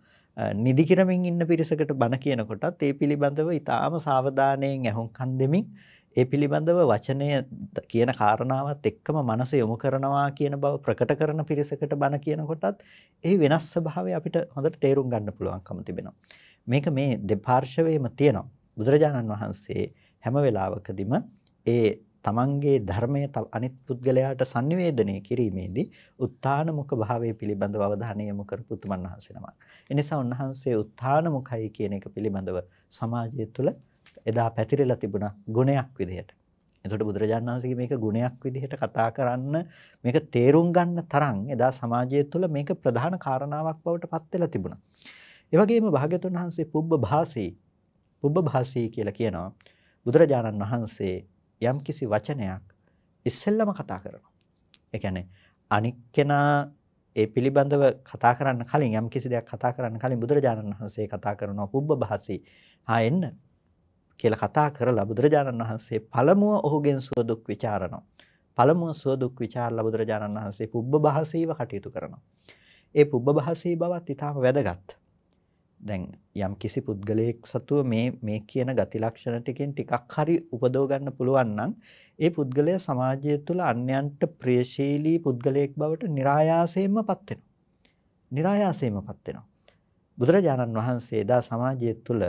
නිදිකිරමින් ඉන්න පිරිසකට බණ කියනකොටත් ඒ පිළිබඳව ඉතාම සාවධානයෙන් ඇහුම්කන් දෙමින් ඒ පිළිබඳව වචනය කියන කාරණාවත් එක්කම මනස යොමු කරනවා කියන බව ප්‍රකට කරන පිරිසකට බණ කියනකොටත් ඒ වෙනස් ස්වභාවය අපිට හොඳට තේරුම් ගන්න පුළුවන්කම තිබෙනවා. මේක මේ දෙපාර්ශවයේම තියෙනවා. බුදුරජාණන් වහන්සේ හැම වෙලාවකදීම ඒ තමන්ගේ ධර්මය අනිත් පුද්ගලයාට sannivedanaya කිරීමේදී උත්තාන මුඛ භාවයේ පිළිබඳව අවධානය යොමු කරපු උතුමන් වහන්සේ නමක්. එනිසා උන්වහන්සේ උත්තාන මුඛයි කියන එක පිළිබඳව සමාජය තුළ එදා පැතිරලා තිබුණා ගුණයක් විදිහට. එතකොට බුදුරජාණන් වහන්සේ මේක ගුණයක් විදිහට කතා කරන්න මේක තේරුම් ගන්න තරම් එදා සමාජය තුළ මේක ප්‍රධාන කාරණාවක් බවට පත් වෙලා තිබුණා. ඒ වගේම භාග්‍යතුන් වහන්සේ පුබ්බ භාසී පුබ්බ භාසී කියලා කියනවා. බුදුරජාණන් වහන්සේ යම්කිසි වචනයක් ඉස්සෙල්ලම කතා කරනවා. ඒ කියන්නේ අනික් කෙනා ඒ පිළිබඳව කතා කරන්න කලින් යම්කිසි දෙයක් කතා කරන්න කලින් බුදුරජාණන් වහන්සේ කතා කරනවා පුබ්බ භාසී. හා එන්න කියලා කතා කරලා බුදුරජාණන් වහන්සේ පළමුව ඔහුගෙන් සුව දුක් ਵਿਚාරනවා. පළමුව සුව දුක් ਵਿਚාරලා බුදුරජාණන් වහන්සේ පුබ්බ භාසීව කටයුතු කරනවා. ඒ පුබ්බ භාසී බවත් ඊටාම වැදගත්. දැන් යම් කිසි පුද්ගලයෙක් සතුව මේ මේ කියන ගති ලක්ෂණ ටිකෙන් ටිකක් හරි උපදව ගන්න පුළුවන් නම් ඒ පුද්ගලයා සමාජය තුළ අන්‍යයන්ට ප්‍රියශීලී පුද්ගලයෙක් බවට નિરાයාසයෙන්මපත් වෙනවා. નિરાයාසයෙන්මපත් වෙනවා. බුදුරජාණන් වහන්සේ එදා සමාජය තුළ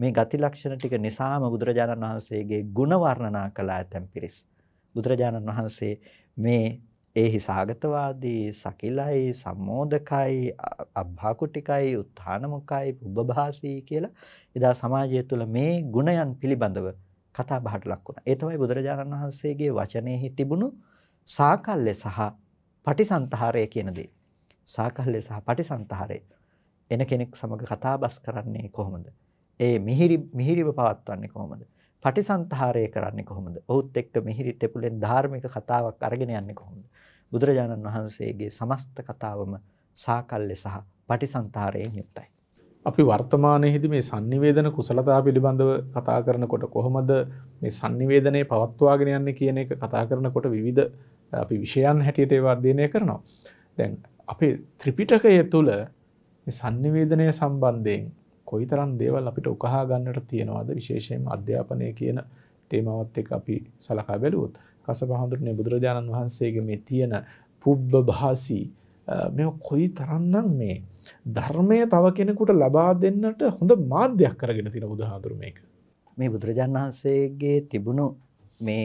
මේ ගති ලක්ෂණ ටික නිසාම බුදුරජාණන් වහන්සේගේ ගුණ වර්ණනා කළා ඇතැම් පිරිස්. බුදුරජාණන් වහන්සේ මේ ඒ හිසාගතවාදී සකිලයි සම්මෝධකයි අභාකුටිකයි උත්හානමුකයි පුබ්බභාසී කියලා එදා සමාජය තුළ මේ ගුණයන් පිළිබඳව කතා බහට ලක් වුණා. ඒ තමයි බුදුරජාණන් වහන්සේගේ වචනයෙහි තිබුණු සාකල්‍ය සහ පටිසන්තහාරය කියන දේ. සාකල්‍ය සහ පටිසන්තහාරය එන කෙනෙක් සමග කතා බස් කරන්නේ කොහොමද? ඒ මිහිරි මිහිරිව පවත්වන්නේ කොහොමද? පටිසන්තරය කරන්නේ කොහොමද? ඔහුත් එක්ක මිහිරි තෙපුලෙන් ධාර්මික කතාවක් අරගෙන යන්නේ කොහොමද? බුදුරජාණන් වහන්සේගේ සමස්ත කතාවම සාකල්ය සහ පටිසන්තරයෙන් යුක්තයි. අපි වර්තමානයේදී මේ sannivedana කුසලතා පිළිබඳව කතා කරනකොට කොහොමද මේ sannivedanයේ පවත්වාගෙන යන්නේ කියන එක කතා කරනකොට විවිධ අපි විෂයන් හැටියට ඒව අධ්‍යයනය කරනවා. දැන් අපේ ත්‍රිපිටකය තුළ මේ sannivedanය සම්බන්ධයෙන් කොයිතරම් දේවල් අපිට උකහා ගන්නට තියෙනවාද විශේෂයෙන් අධ්‍යාපනය කියන තේමාවත් එක්ක අපි සලකා බැලුවොත් කසප හඳුරන්නේ බුදුරජාණන් වහන්සේගේ මේ තියෙන පුබ්බ භාසී මෙ කොයි තරන්නම් මේ ධර්මය තව කෙනෙකුට ලබා දෙන්නට හොඳ මාධ්‍යයක් කරගෙන තින බුදහාදුරු මේක මේ බුදුරජාණන් වහන්සේගේ තිබුණු මේ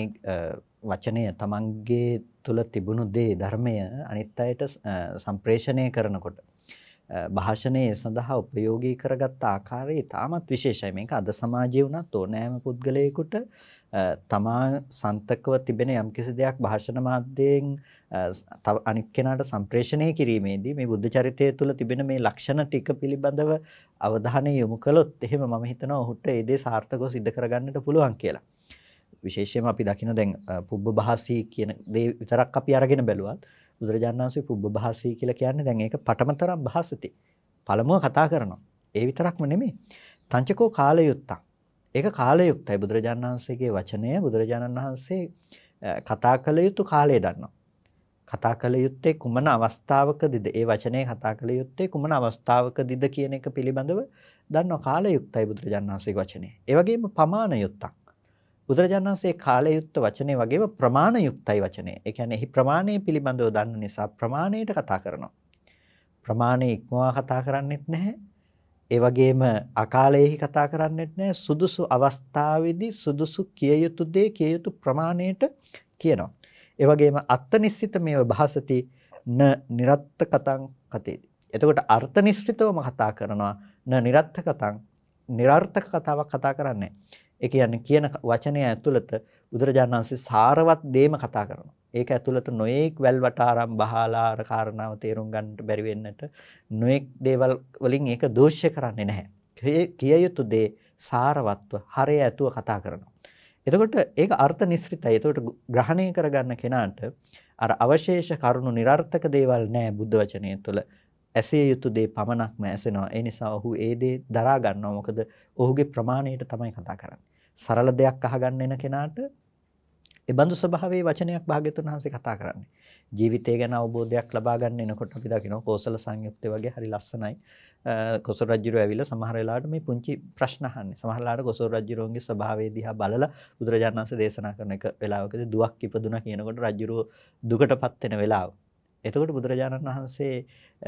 වචනය තමන්ගේ තුළ තිබුණු දේ ධර්මය අනිත් අයට සම්ප්‍රේෂණය කරනකොට භාෂණයේ සඳහා උපයෝගී කරගත්ත ආකාරය ඉතාමත් විශේෂයි. මේක අද සමාජයේ වුණත් ඕනෑම පුද්ගලයෙකුට තමා සන්තකව තිබෙන යම්කිසි දෙයක් භාෂණ මාධ්‍යයෙන් අනිත් කෙනාට සම්ප්‍රේෂණය කිරීමේදී මේ බුද්ධ චරිතය තුළ තිබෙන මේ ලක්ෂණ ටික පිළිබඳව අවධානය යොමු කළොත් එහෙම මම හිතනවා ඔහුට ඒ දේ සාර්ථකව සිදු කරගන්නට පුළුවන් කියලා. විශේෂයෙන්ම අපි දකින දැන් පුබ්බ භාසී කියන දේ විතරක් අපි අරගෙන බැලුවත් බුදුරජාණන් වහන්සේ පුබ්බභාසී කියලා කියන්නේ දැන් ඒක පටමතරම් භාසිතේ. පළමුව කතා කරනවා. ඒ විතරක්ම නෙමෙයි. තංචකෝ කාලයුත්තක්. ඒක කාලයුක්තයි බුදුරජාණන් වහන්සේගේ වචනය බුදුරජාණන් වහන්සේ කතා කළ යුතු කාලය දන්නවා. කතා කළ යුත්තේ කුමන අවස්ථාවකදීද? ඒ වචනේ කතා කළ යුත්තේ කුමන අවස්ථාවකදීද කියන එක පිළිබඳව දන්නවා. කාලයුක්තයි බුදුරජාණන් වහන්සේගේ වචනේ. ඒ වගේම පමාණයුත්තක්. බුදුරජාණන් වහන්සේ කාලයුක්ත වචනේ වගේම ප්‍රමාණයුක්තයි වචනේ. ඒ කියන්නේ එහි ප්‍රමාණය පිළිබඳව දන්න නිසා ප්‍රමාණයට කතා කරනවා. ප්‍රමාණය ඉක්මවා කතා කරන්නෙත් නැහැ. ඒ වගේම අකාලයේහි කතා කරන්නෙත් නැහැ. සුදුසු අවස්ථාවේදී සුදුසු කිය යුතු දේ කිය යුතු ප්‍රමාණයට කියනවා. ඒ වගේම අත්නිශ්චිත මේව භාසති න නිරත්තකතං කතේති. එතකොට අර්ථ නිශ්චිතවම කතා කරනවා න නිරත්තකතං නිරර්ථක කතාවක් කතා කරන්නේ ඒ කියන්නේ කියන වචනය ඇතුළත බුදුරජාණන් වහන්සේ සාරවත් දේම කතා කරනවා. ඒක ඇතුළත නොඑක් වැල් වටාරම් බහාලා අර කාරණාව තේරුම් ගන්නට බැරි වෙන්නට නොඑක් දේවල් වලින් ඒක දෝෂ්‍ය කරන්නේ නැහැ. කිය යුතු දේ සාරවත්ව හරය ඇතුව කතා කරනවා. එතකොට ඒක අර්ථ නිස්ෘතයි. එතකොට ග්‍රහණය කරගන්න කෙනාට අර අවශේෂ කරුණු નિરර්ථක දේවල් නැහැ බුද්ධ වචනය තුළ. ඇසිය යුතු දේ පමණක්ම ඇසෙනවා. ඒ නිසා ඔහු ඒ දේ දරා ගන්නවා. මොකද ඔහුගේ ප්‍රමාණයට තමයි කතා කරන්නේ. සරල දෙයක් අහගන්න එන කෙනාට ඒ බඳු ස්වභාවයේ වචනයක් භාග්‍යතුන් වහන්සේ කතා කරන්නේ. ජීවිතය ගැන අවබෝධයක් ලබා ගන්න එනකොට අපි දකිනවා කෝසල සංයුක්තය වගේ හරි ලස්සනයි. කොසල් රජුරෝ ඇවිල්ලා සමහර වෙලාවට මේ පුංචි ප්‍රශ්න අහන්නේ. සමහර වෙලාවට කොසල් රජුරෝන්ගේ ස්වභාවය දිහා බලලා බුදුරජාණන් වහන්සේ දේශනා කරන එක වෙලාවකදී දුවක් ඉපදුනා කියනකොට රජුරෝ දුකටපත් වෙන වෙලාව. එතකොට බුදුරජාණන් වහන්සේ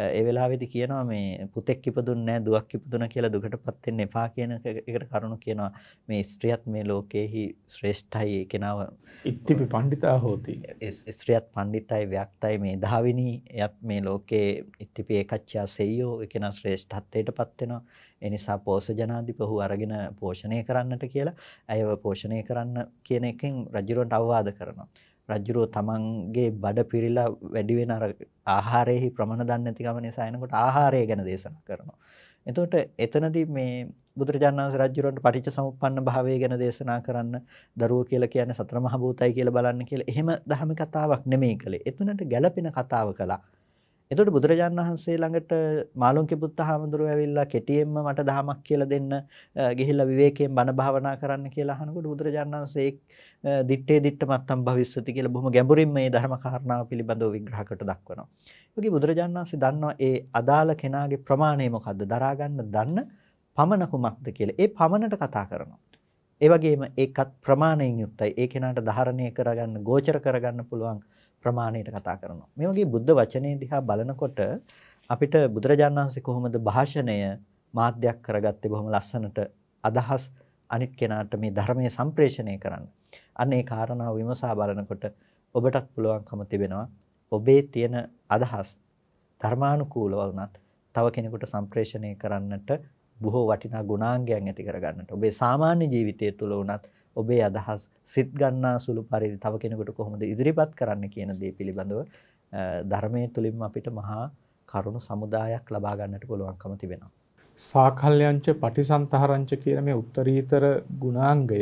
ඒ වෙලාවේදී කියනවා මේ පුතෙක් ඉපදුන්නේ නැහැ දුවක් ඉපදුණා කියලා දුකටපත් වෙන්න එපා කියන එකට කරුණු කියනවා මේ ස්ත්‍රියත් මේ ලෝකයේහි ශ්‍රේෂ්ඨයි ඒ කෙනාව ඉත්තිපි පණ්ඩිතා හෝති ස්ත්‍රියත් පණ්ඩිතයි ව්‍යක්තයි මේ දහවිනි යත් මේ ලෝකේ ඉත්තිපි ඒකච්ඡා සෙය්‍යෝ ඒ කෙනා ශ්‍රේෂ්ඨත්වයටපත් වෙනවා ඒ නිසා පෝෂජනාධිප ඔහු අරගෙන පෝෂණය කරන්නට කියලා අයව පෝෂණය කරන්න කියන එකෙන් රජුරන්ට අවවාද කරනවා රජුරෝ තමන්ගේ බඩ පිරිලා වැඩි වෙන අර ආහාරයේහි ප්‍රමාණය දන්නේ නැතිකම නිසා එනකොට ආහාරය ගැන දේශනා කරනවා. එතකොට එතනදී මේ බුදුරජාණන් වහන්සේ රජුරන්ට පටිච්චසමුප්පන්න භාවය ගැන දේශනා කරන්න දරුවෝ කියලා කියන්නේ සතර මහ භූතයි කියලා බලන්න කියලා එහෙම ධර්ම කතාවක් නෙමෙයි කළේ. එතනට ගැළපෙන කතාව කළා. එතකොට බුදුරජාන් වහන්සේ ළඟට මාළුන්ගේ පුත්ත හාමුදුරුවෝ ඇවිල්ලා කෙටියෙන්ම මට දහමක් කියලා දෙන්න ගිහිල්ලා විවේකයෙන් බණ භාවනා කරන්න කියලා අහනකොට බුදුරජාන් වහන්සේ දිත්තේ දිත්ත මත්තම් භවිස්සති කියලා බොහොම ගැඹුරින් මේ ධර්ම කාරණාව පිළිබඳව විග්‍රහ කොට දක්වනවා. ඒකේ බුදුරජාන් වහන්සේ දන්නවා ඒ අදාළ කෙනාගේ ප්‍රමාණය මොකද්ද දරා ගන්න දන්න පමණ කුමක්ද කියලා. ඒ පමණට කතා කරනවා. ඒ වගේම ඒකත් ප්‍රමාණයෙන් යුක්තයි. ඒ කෙනාට ධාරණය කරගන්න, ගෝචර කරගන්න පුළුවන් ප්‍රමාණයට කතා කරනවා. මේ වගේ බුද්ධ වචනේ දිහා බලනකොට අපිට බුදුරජාණන් වහන්සේ කොහොමද භාෂණය මාධ්‍යයක් කරගත්තේ බොහොම ලස්සනට අදහස් අනිත් කෙනාට මේ ධර්මයේ සම්ප්‍රේෂණය කරන්න. අන්න ඒ කාරණාව විමසා බලනකොට ඔබටත් පුළුවන්කම තිබෙනවා ඔබේ තියෙන අදහස් ධර්මානුකූලව වුණත් තව කෙනෙකුට සම්ප්‍රේෂණය කරන්නට බොහෝ වටිනා ගුණාංගයන් ඇති කරගන්නට ඔබේ සාමාන්‍ය ජීවිතය තුළ වුණත් ඔබේ අදහස් සිත් ගන්නා සුළු පරිදි තව කෙනෙකුට කොහොමද ඉදිරිපත් කරන්න කියන දේ පිළිබඳව ධර්මයේ තුලින් අපිට මහා කරුණු සමුදායක් ලබා ගන්නට පුළුවන්කම තිබෙනවා. සාකල්යංච පටිසන්තහරංච කියන මේ උත්තරීතර ගුණාංගය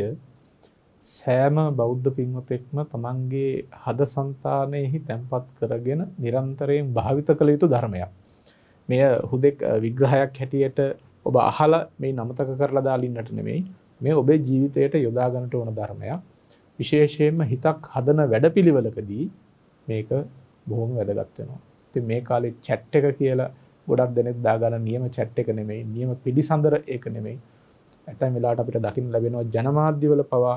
සෑම බෞද්ධ පින්වතෙක්ම තමන්ගේ හද සන්තානයෙහි තැන්පත් කරගෙන නිරන්තරයෙන් භාවිත කළ යුතු ධර්මයක්. මෙය හුදෙක් විග්‍රහයක් හැටියට ඔබ අහල මේ නමතක කරලා දාලින්නට නෙමෙයි මේ ඔබේ ජීවිතයට යොදාගන්නට ඕන ධර්මයක් විශේෂයෙන්ම හිතක් හදන වැඩපිළිවෙලකදී මේක බොහොම වැදගත්වෙනවා ති මේ කාලෙ චැට් එක කියලා ගොඩක් දෙනෙක් දාගන නියම චැට් එක නෙමෙයි නියම පිළිසඳර ඒක නෙමෙයි ඇතැම් වෙලාට අපිට දකින්න ලැබෙනවා ජනමාධ්‍යවල පවා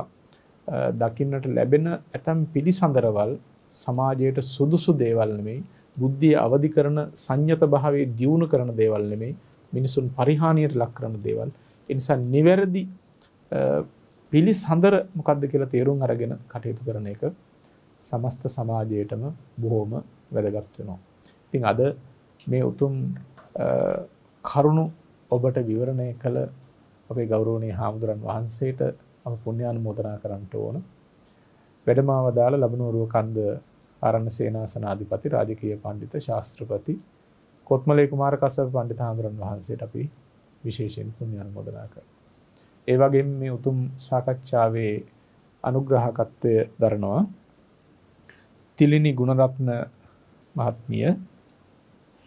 දකින්නට ලැබෙන ඇතැම් පිළිසඳරවල් සමාජයට සුදුසු දේවල් නෙමෙයි බුද්ධිය අවදි කරන සංයත භාවේ දියුණු කරන දේවල් නෙමෙයි මිනිසුන් පරිහානියට ලක් කරන දේවල් එනිසා නිවැරදි පිළිස් හඳර මොකක්ද කියලා තේරුම් අරගෙන කටයුතු කරන එක සමස්ත සමාජයටම බොහෝම වැදගත් වෙනවා. ඉතින් අද මේ උතුම් කරුණු ඔබට විවරණය කළ අපේ ගෞරවනීය හාමුදුරන් වහන්සේට අප පුණ්‍යානුමෝදනා කරන්නට ඕන. වැඩමව දාලා ලබනෝරුව කන්ද ආරණ්‍ය සේනාසන අධිපති රාජකීය පඬිත ශාස්ත්‍රපති කොත්මලේ කුමාර කස්සප පඬිතුමා හාමුදුරන් වහන්සේට අපි විශේෂයෙන් පුණ්‍යානුමෝදනා කරමු. ඒ වගේම මේ උතුම් සාකච්ඡාවේ අනුග්‍රහකත්වය දරනවා තිලිනි ගුණරත්න මහත්මිය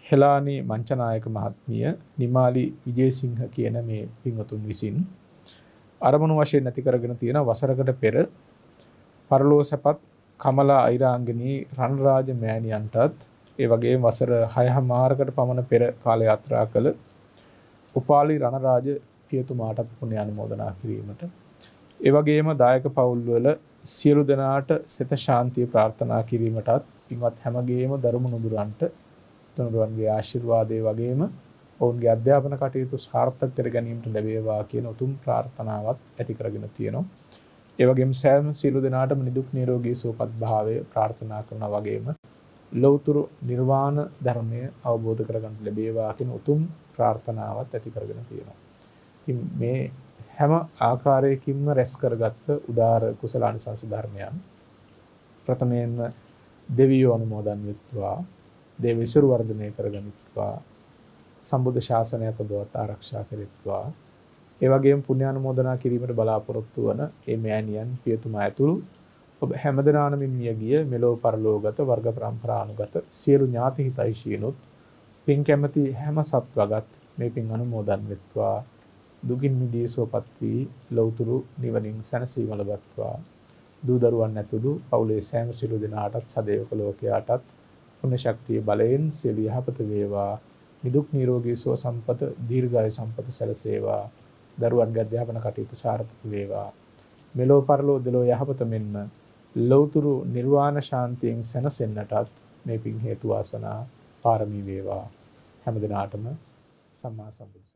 හෙලානි මංචනායක මහත්මිය නිමාලි විජේසිංහ කියන මේ පින්වතුන් විසින් අරමුණු වශයෙන් නැති කරගෙන තියෙන වසරකට පෙර පරලෝ සැපත් කමලා අයිරාංගනී රන්රාජ මෑණියන්ටත් ඒ වගේ වසර 6 මාරකට පමණ පෙර කාලය යාත්‍රා කළ උපාලි රණරාජ මන්ත්‍රීතුමාටත් පුණ්‍ය අනුමෝදනා කිරීමට ඒ වගේම දායක පවුල්වල සියලු දෙනාට සිත ශාන්තිය ප්‍රාර්ථනා කිරීමටත් පින්වත් හැමගේම දරුණු නුදුරන්ට තුනුරුවන්ගේ ආශිර්වාදය වගේම ඔවුන්ගේ අධ්‍යාපන කටයුතු සාර්ථක කර ගැනීමට ලැබේවා කියන උතුම් ප්‍රාර්ථනාවත් ඇති කරගෙන තියෙනවා. ඒ වගේම සෑම සියලු දෙනාටම නිදුක් නිරෝගී සුවපත් භාවය ප්‍රාර්ථනා කරනවා වගේම ලෞතුරු නිර්වාණ ධර්මය අවබෝධ කරගන්න ලැබේවා කියන උතුම් ප්‍රාර්ථනාවත් ඇති කරගෙන තියෙනවා. ඉතින් මේ හැම ආකාරයකින්ම රැස් කරගත්ත උදාර කුසල ආනිසංස ධර්මයන් ප්‍රථමයෙන්ම දෙවියෝ අනුමෝදන් වෙත්වා දේව ඉසුරු වර්ධනය කරගනිත්වා සම්බුද්ධ ශාසනය තබවත් ආරක්ෂා කරත්වා ඒ වගේම පුණ්‍යානුමෝදනා කිරීමට බලාපොරොත්තු වන ඒ මෑණියන් පියතුමා ඇතුළු ඔබ හැමදෙනානමින් මිය ගිය මෙලෝ පරලෝගත වර්ග પરම්පරානුගත සියලු ඥාති හිතයිෂීනොත් පින් කැමති හැම සත්වගත් මේ පින් අනුමෝදන් වෙත්වා දුකින් මිදී සුවපත් වී ලෞතුරු නිවනින් සැනසීම ලබත්වා දූ දරුවන් ඇතුළු පවුලේ සෑම සිළු දෙනාටත් සදේවක ලෝකයාටත් පුණ්‍ය ශක්තිය බලයෙන් සියලු යහපත වේවා නිදුක් නිරෝගී සුව සම්පත දීර්ඝායු සම්පත සැලසේවා දරුවන්ගේ අධ්‍යාපන කටයුතු සාර්ථක වේවා මෙලෝ පරලෝ දෙලෝ යහපත මෙන්ම ලෞතුරු නිර්වාණ ශාන්තියෙන් සැනසෙන්නටත් මේ පින් හේතු වාසනා පාරමී වේවා හැම දිනාටම සම්මා සම්බුදු